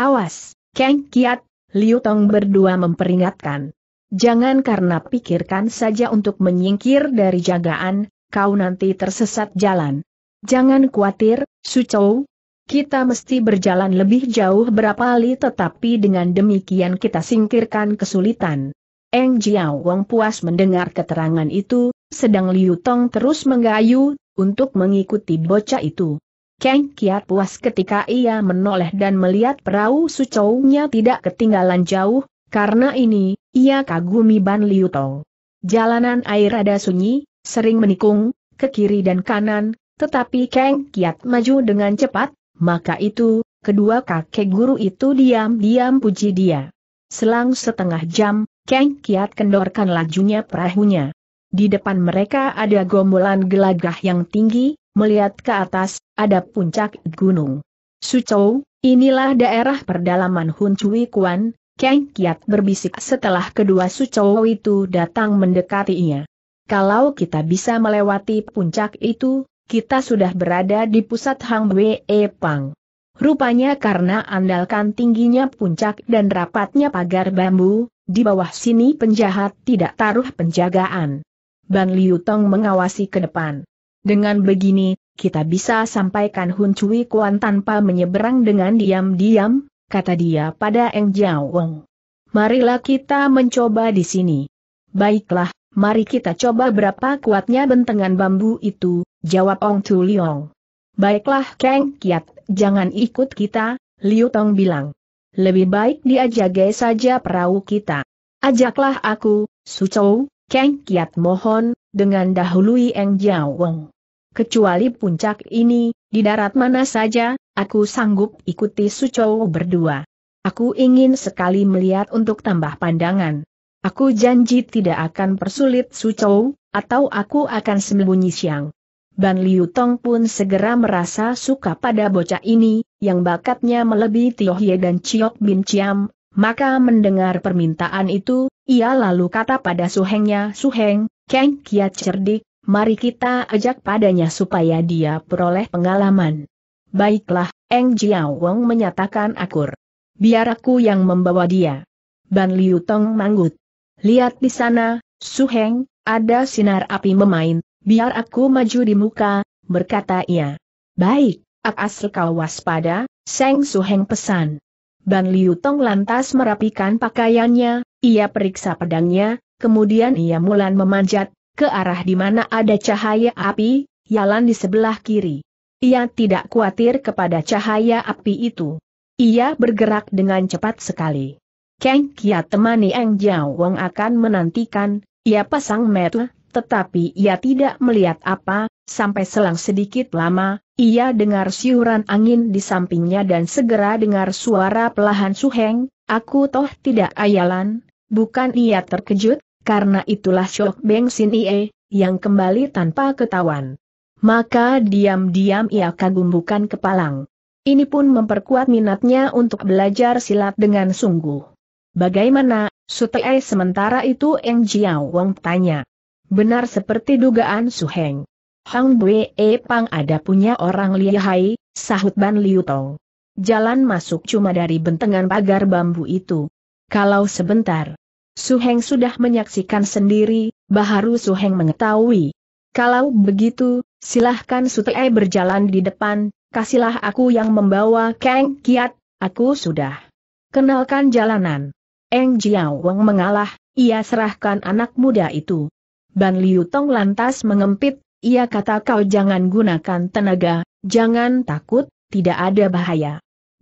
Awas, Kang Kiat, Liu Tong berdua memperingatkan. Jangan karena pikirkan saja untuk menyingkir dari jagaan, kau nanti tersesat jalan. Jangan khawatir, Sucou. Kita mesti berjalan lebih jauh berapa kali tetapi dengan demikian kita singkirkan kesulitan. Eng Jiao Wong puas mendengar keterangan itu, sedang Liu Tong terus menggayu, untuk mengikuti bocah itu. Kang Kiat puas ketika ia menoleh dan melihat perahu Chou-nya tidak ketinggalan jauh, karena ini, ia kagumi Ban Liu Tong. Jalanan air ada sunyi, sering menikung, ke kiri dan kanan, tetapi Kang Kiat maju dengan cepat, maka itu, kedua kakek guru itu diam-diam puji dia. Selang setengah jam, Kang Kiat kendorkan lajunya perahunya. Di depan mereka ada gombolan gelagah yang tinggi, melihat ke atas, ada puncak gunung. Sucou, inilah daerah perdalaman Hun Cui Kuan, Kang Kiat berbisik setelah kedua sucowo itu datang mendekatinya. Kalau kita bisa melewati puncak itu, kita sudah berada di pusat Hang Wei Pang. Rupanya karena andalkan tingginya puncak dan rapatnya pagar bambu, di bawah sini penjahat tidak taruh penjagaan. Ban Liu Tong mengawasi ke depan. Dengan begini, kita bisa sampaikan Hun Cui Kuan tanpa menyeberang dengan diam-diam, kata dia pada Eng Jiao Wong. Marilah kita mencoba di sini. Baiklah, mari kita coba berapa kuatnya bentengan bambu itu, jawab Ong Tu Liong. Baiklah Kang Kiat, jangan ikut kita, Liu Tong bilang. Lebih baik dia saja perahu kita. Ajaklah aku, Su Chou, Kang Kiat mohon, dengan dahului Eng Jiao Wong. Kecuali puncak ini, di darat mana saja, aku sanggup ikuti Sucou berdua. Aku ingin sekali melihat untuk tambah pandangan. Aku janji tidak akan persulit Sucou, atau aku akan sembunyi siang. Ban Liu Tong pun segera merasa suka pada bocah ini, yang bakatnya melebihi Tio Hye dan Chiok Bin Chiam, maka mendengar permintaan itu, ia lalu kata pada suhengnya, Suheng, Kang Kiat cerdik, mari kita ajak padanya supaya dia peroleh pengalaman. Baiklah, Eng Jiao Wong menyatakan akur. Biar aku yang membawa dia. Ban Liu Tong manggut. Lihat di sana, Su Heng, ada sinar api memain, biar aku maju di muka, berkata ia. Baik, ak asal kau waspada, Seng Su Heng pesan. Ban Liu Tong lantas merapikan pakaiannya, ia periksa pedangnya, kemudian ia mulan memanjat, ke arah di mana ada cahaya api, yalan di sebelah kiri. Ia tidak khawatir kepada cahaya api itu. Ia bergerak dengan cepat sekali. Kang Kia temani Eng Jiao Wong akan menantikan, ia pasang mata, tetapi ia tidak melihat apa, sampai selang sedikit lama, ia dengar siuran angin di sampingnya dan segera dengar suara pelahan suheng, aku toh tidak ayalan, bukan ia terkejut, karena itulah Shok Beng Sin Ie, yang kembali tanpa ketahuan. Maka diam-diam ia kagum bukan kepalang. Ini pun memperkuat minatnya untuk belajar silat dengan sungguh. Bagaimana, Sutei sementara itu Eng Jiao Wong tanya. Benar seperti dugaan Su Heng. Hang Bue e Pang ada punya orang lihai, sahut Ban Liu Tong. Jalan masuk cuma dari bentengan pagar bambu itu. Kalau sebentar, Suheng sudah menyaksikan sendiri, baharu Suheng mengetahui. Kalau begitu, silahkan Sutei berjalan di depan, kasihlah aku yang membawa Kang Kiat, aku sudah. Kenalkan jalanan. Eng Jiao Wang mengalah, ia serahkan anak muda itu. Ban Liu Tong lantas mengempit, ia kata kau jangan gunakan tenaga, jangan takut, tidak ada bahaya.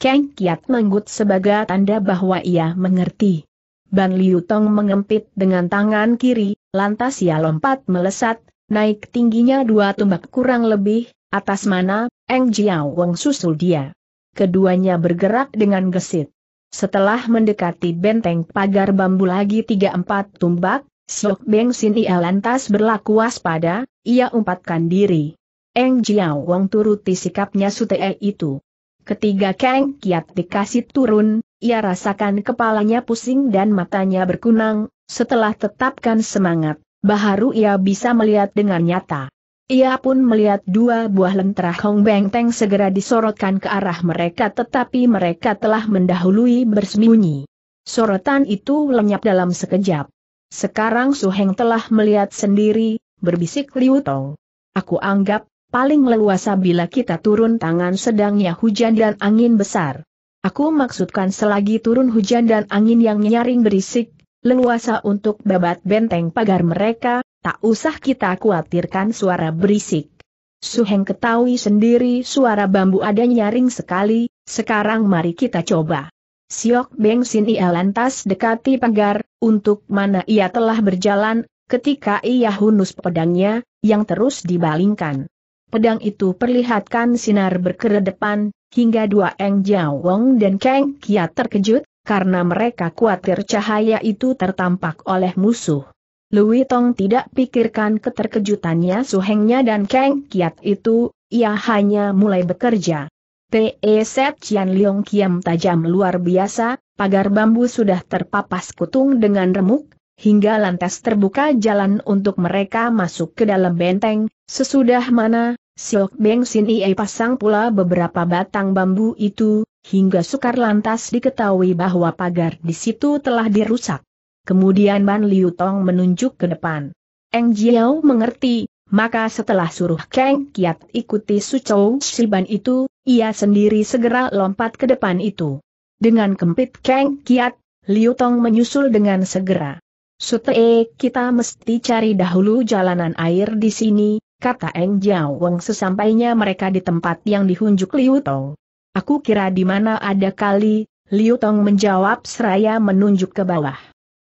Kang Kiat menggut sebagai tanda bahwa ia mengerti. Ban Liu Tong mengempit dengan tangan kiri, lantas ia lompat melesat, naik tingginya dua tumbak kurang lebih, atas mana, Eng Jiao Wang susul dia. Keduanya bergerak dengan gesit. Setelah mendekati benteng pagar bambu lagi tiga empat tumbak, Sok Beng Sin ia lantas berlaku waspada, ia umpatkan diri. Eng Jiao Wang turuti sikapnya sutee itu. Ketiga Kang Kiat dikasih turun, ia rasakan kepalanya pusing dan matanya berkunang, setelah tetapkan semangat, baharu ia bisa melihat dengan nyata. Ia pun melihat dua buah lentera Hong Beng Teng segera disorotkan ke arah mereka tetapi mereka telah mendahului bersembunyi. Sorotan itu lenyap dalam sekejap. Sekarang Su Heng telah melihat sendiri, berbisik Liu Tong. Aku anggap, paling leluasa bila kita turun tangan sedangnya hujan dan angin besar. Aku maksudkan selagi turun hujan dan angin yang nyaring berisik, leluasa untuk babat benteng pagar mereka, tak usah kita khawatirkan suara berisik. Suheng ketahui sendiri suara bambu ada nyaring sekali, sekarang mari kita coba. Siok Beng Sin ia lantas dekati pagar, untuk mana ia telah berjalan, ketika ia hunus pedangnya, yang terus dibalingkan. Pedang itu perlihatkan sinar berkeredepan, hingga dua Eng Jiao Wong dan Kang Kia terkejut, karena mereka khawatir cahaya itu tertampak oleh musuh. Lui Tong tidak pikirkan keterkejutannya suhengnya dan Kang Kiat itu, ia hanya mulai bekerja. T.E. Set Chian Leong Kiam tajam luar biasa, pagar bambu sudah terpapas kutung dengan remuk, hingga lantas terbuka jalan untuk mereka masuk ke dalam benteng, sesudah mana, Siok Beng Sin Ie pasang pula beberapa batang bambu itu, hingga sukar lantas diketahui bahwa pagar di situ telah dirusak. Kemudian Ban Liu Tong menunjuk ke depan. Eng Jiao mengerti, maka setelah suruh Kang Kiat ikuti Su Chou Ban itu, ia sendiri segera lompat ke depan itu. Dengan kempit Kang Kiat, Liu Tong menyusul dengan segera. Sute, kita mesti cari dahulu jalanan air di sini, kata Eng Jiao Wang sesampainya mereka di tempat yang dihunjuk Liu Tong. Aku kira di mana ada kali, Liu Tong menjawab seraya menunjuk ke bawah.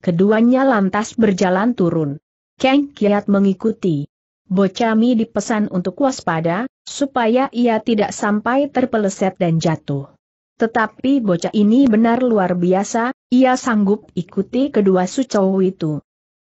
Keduanya lantas berjalan turun. Kang Kiat mengikuti. Bocami dipesan untuk waspada, supaya ia tidak sampai terpeleset dan jatuh. Tetapi bocah ini benar luar biasa, ia sanggup ikuti kedua sucau itu.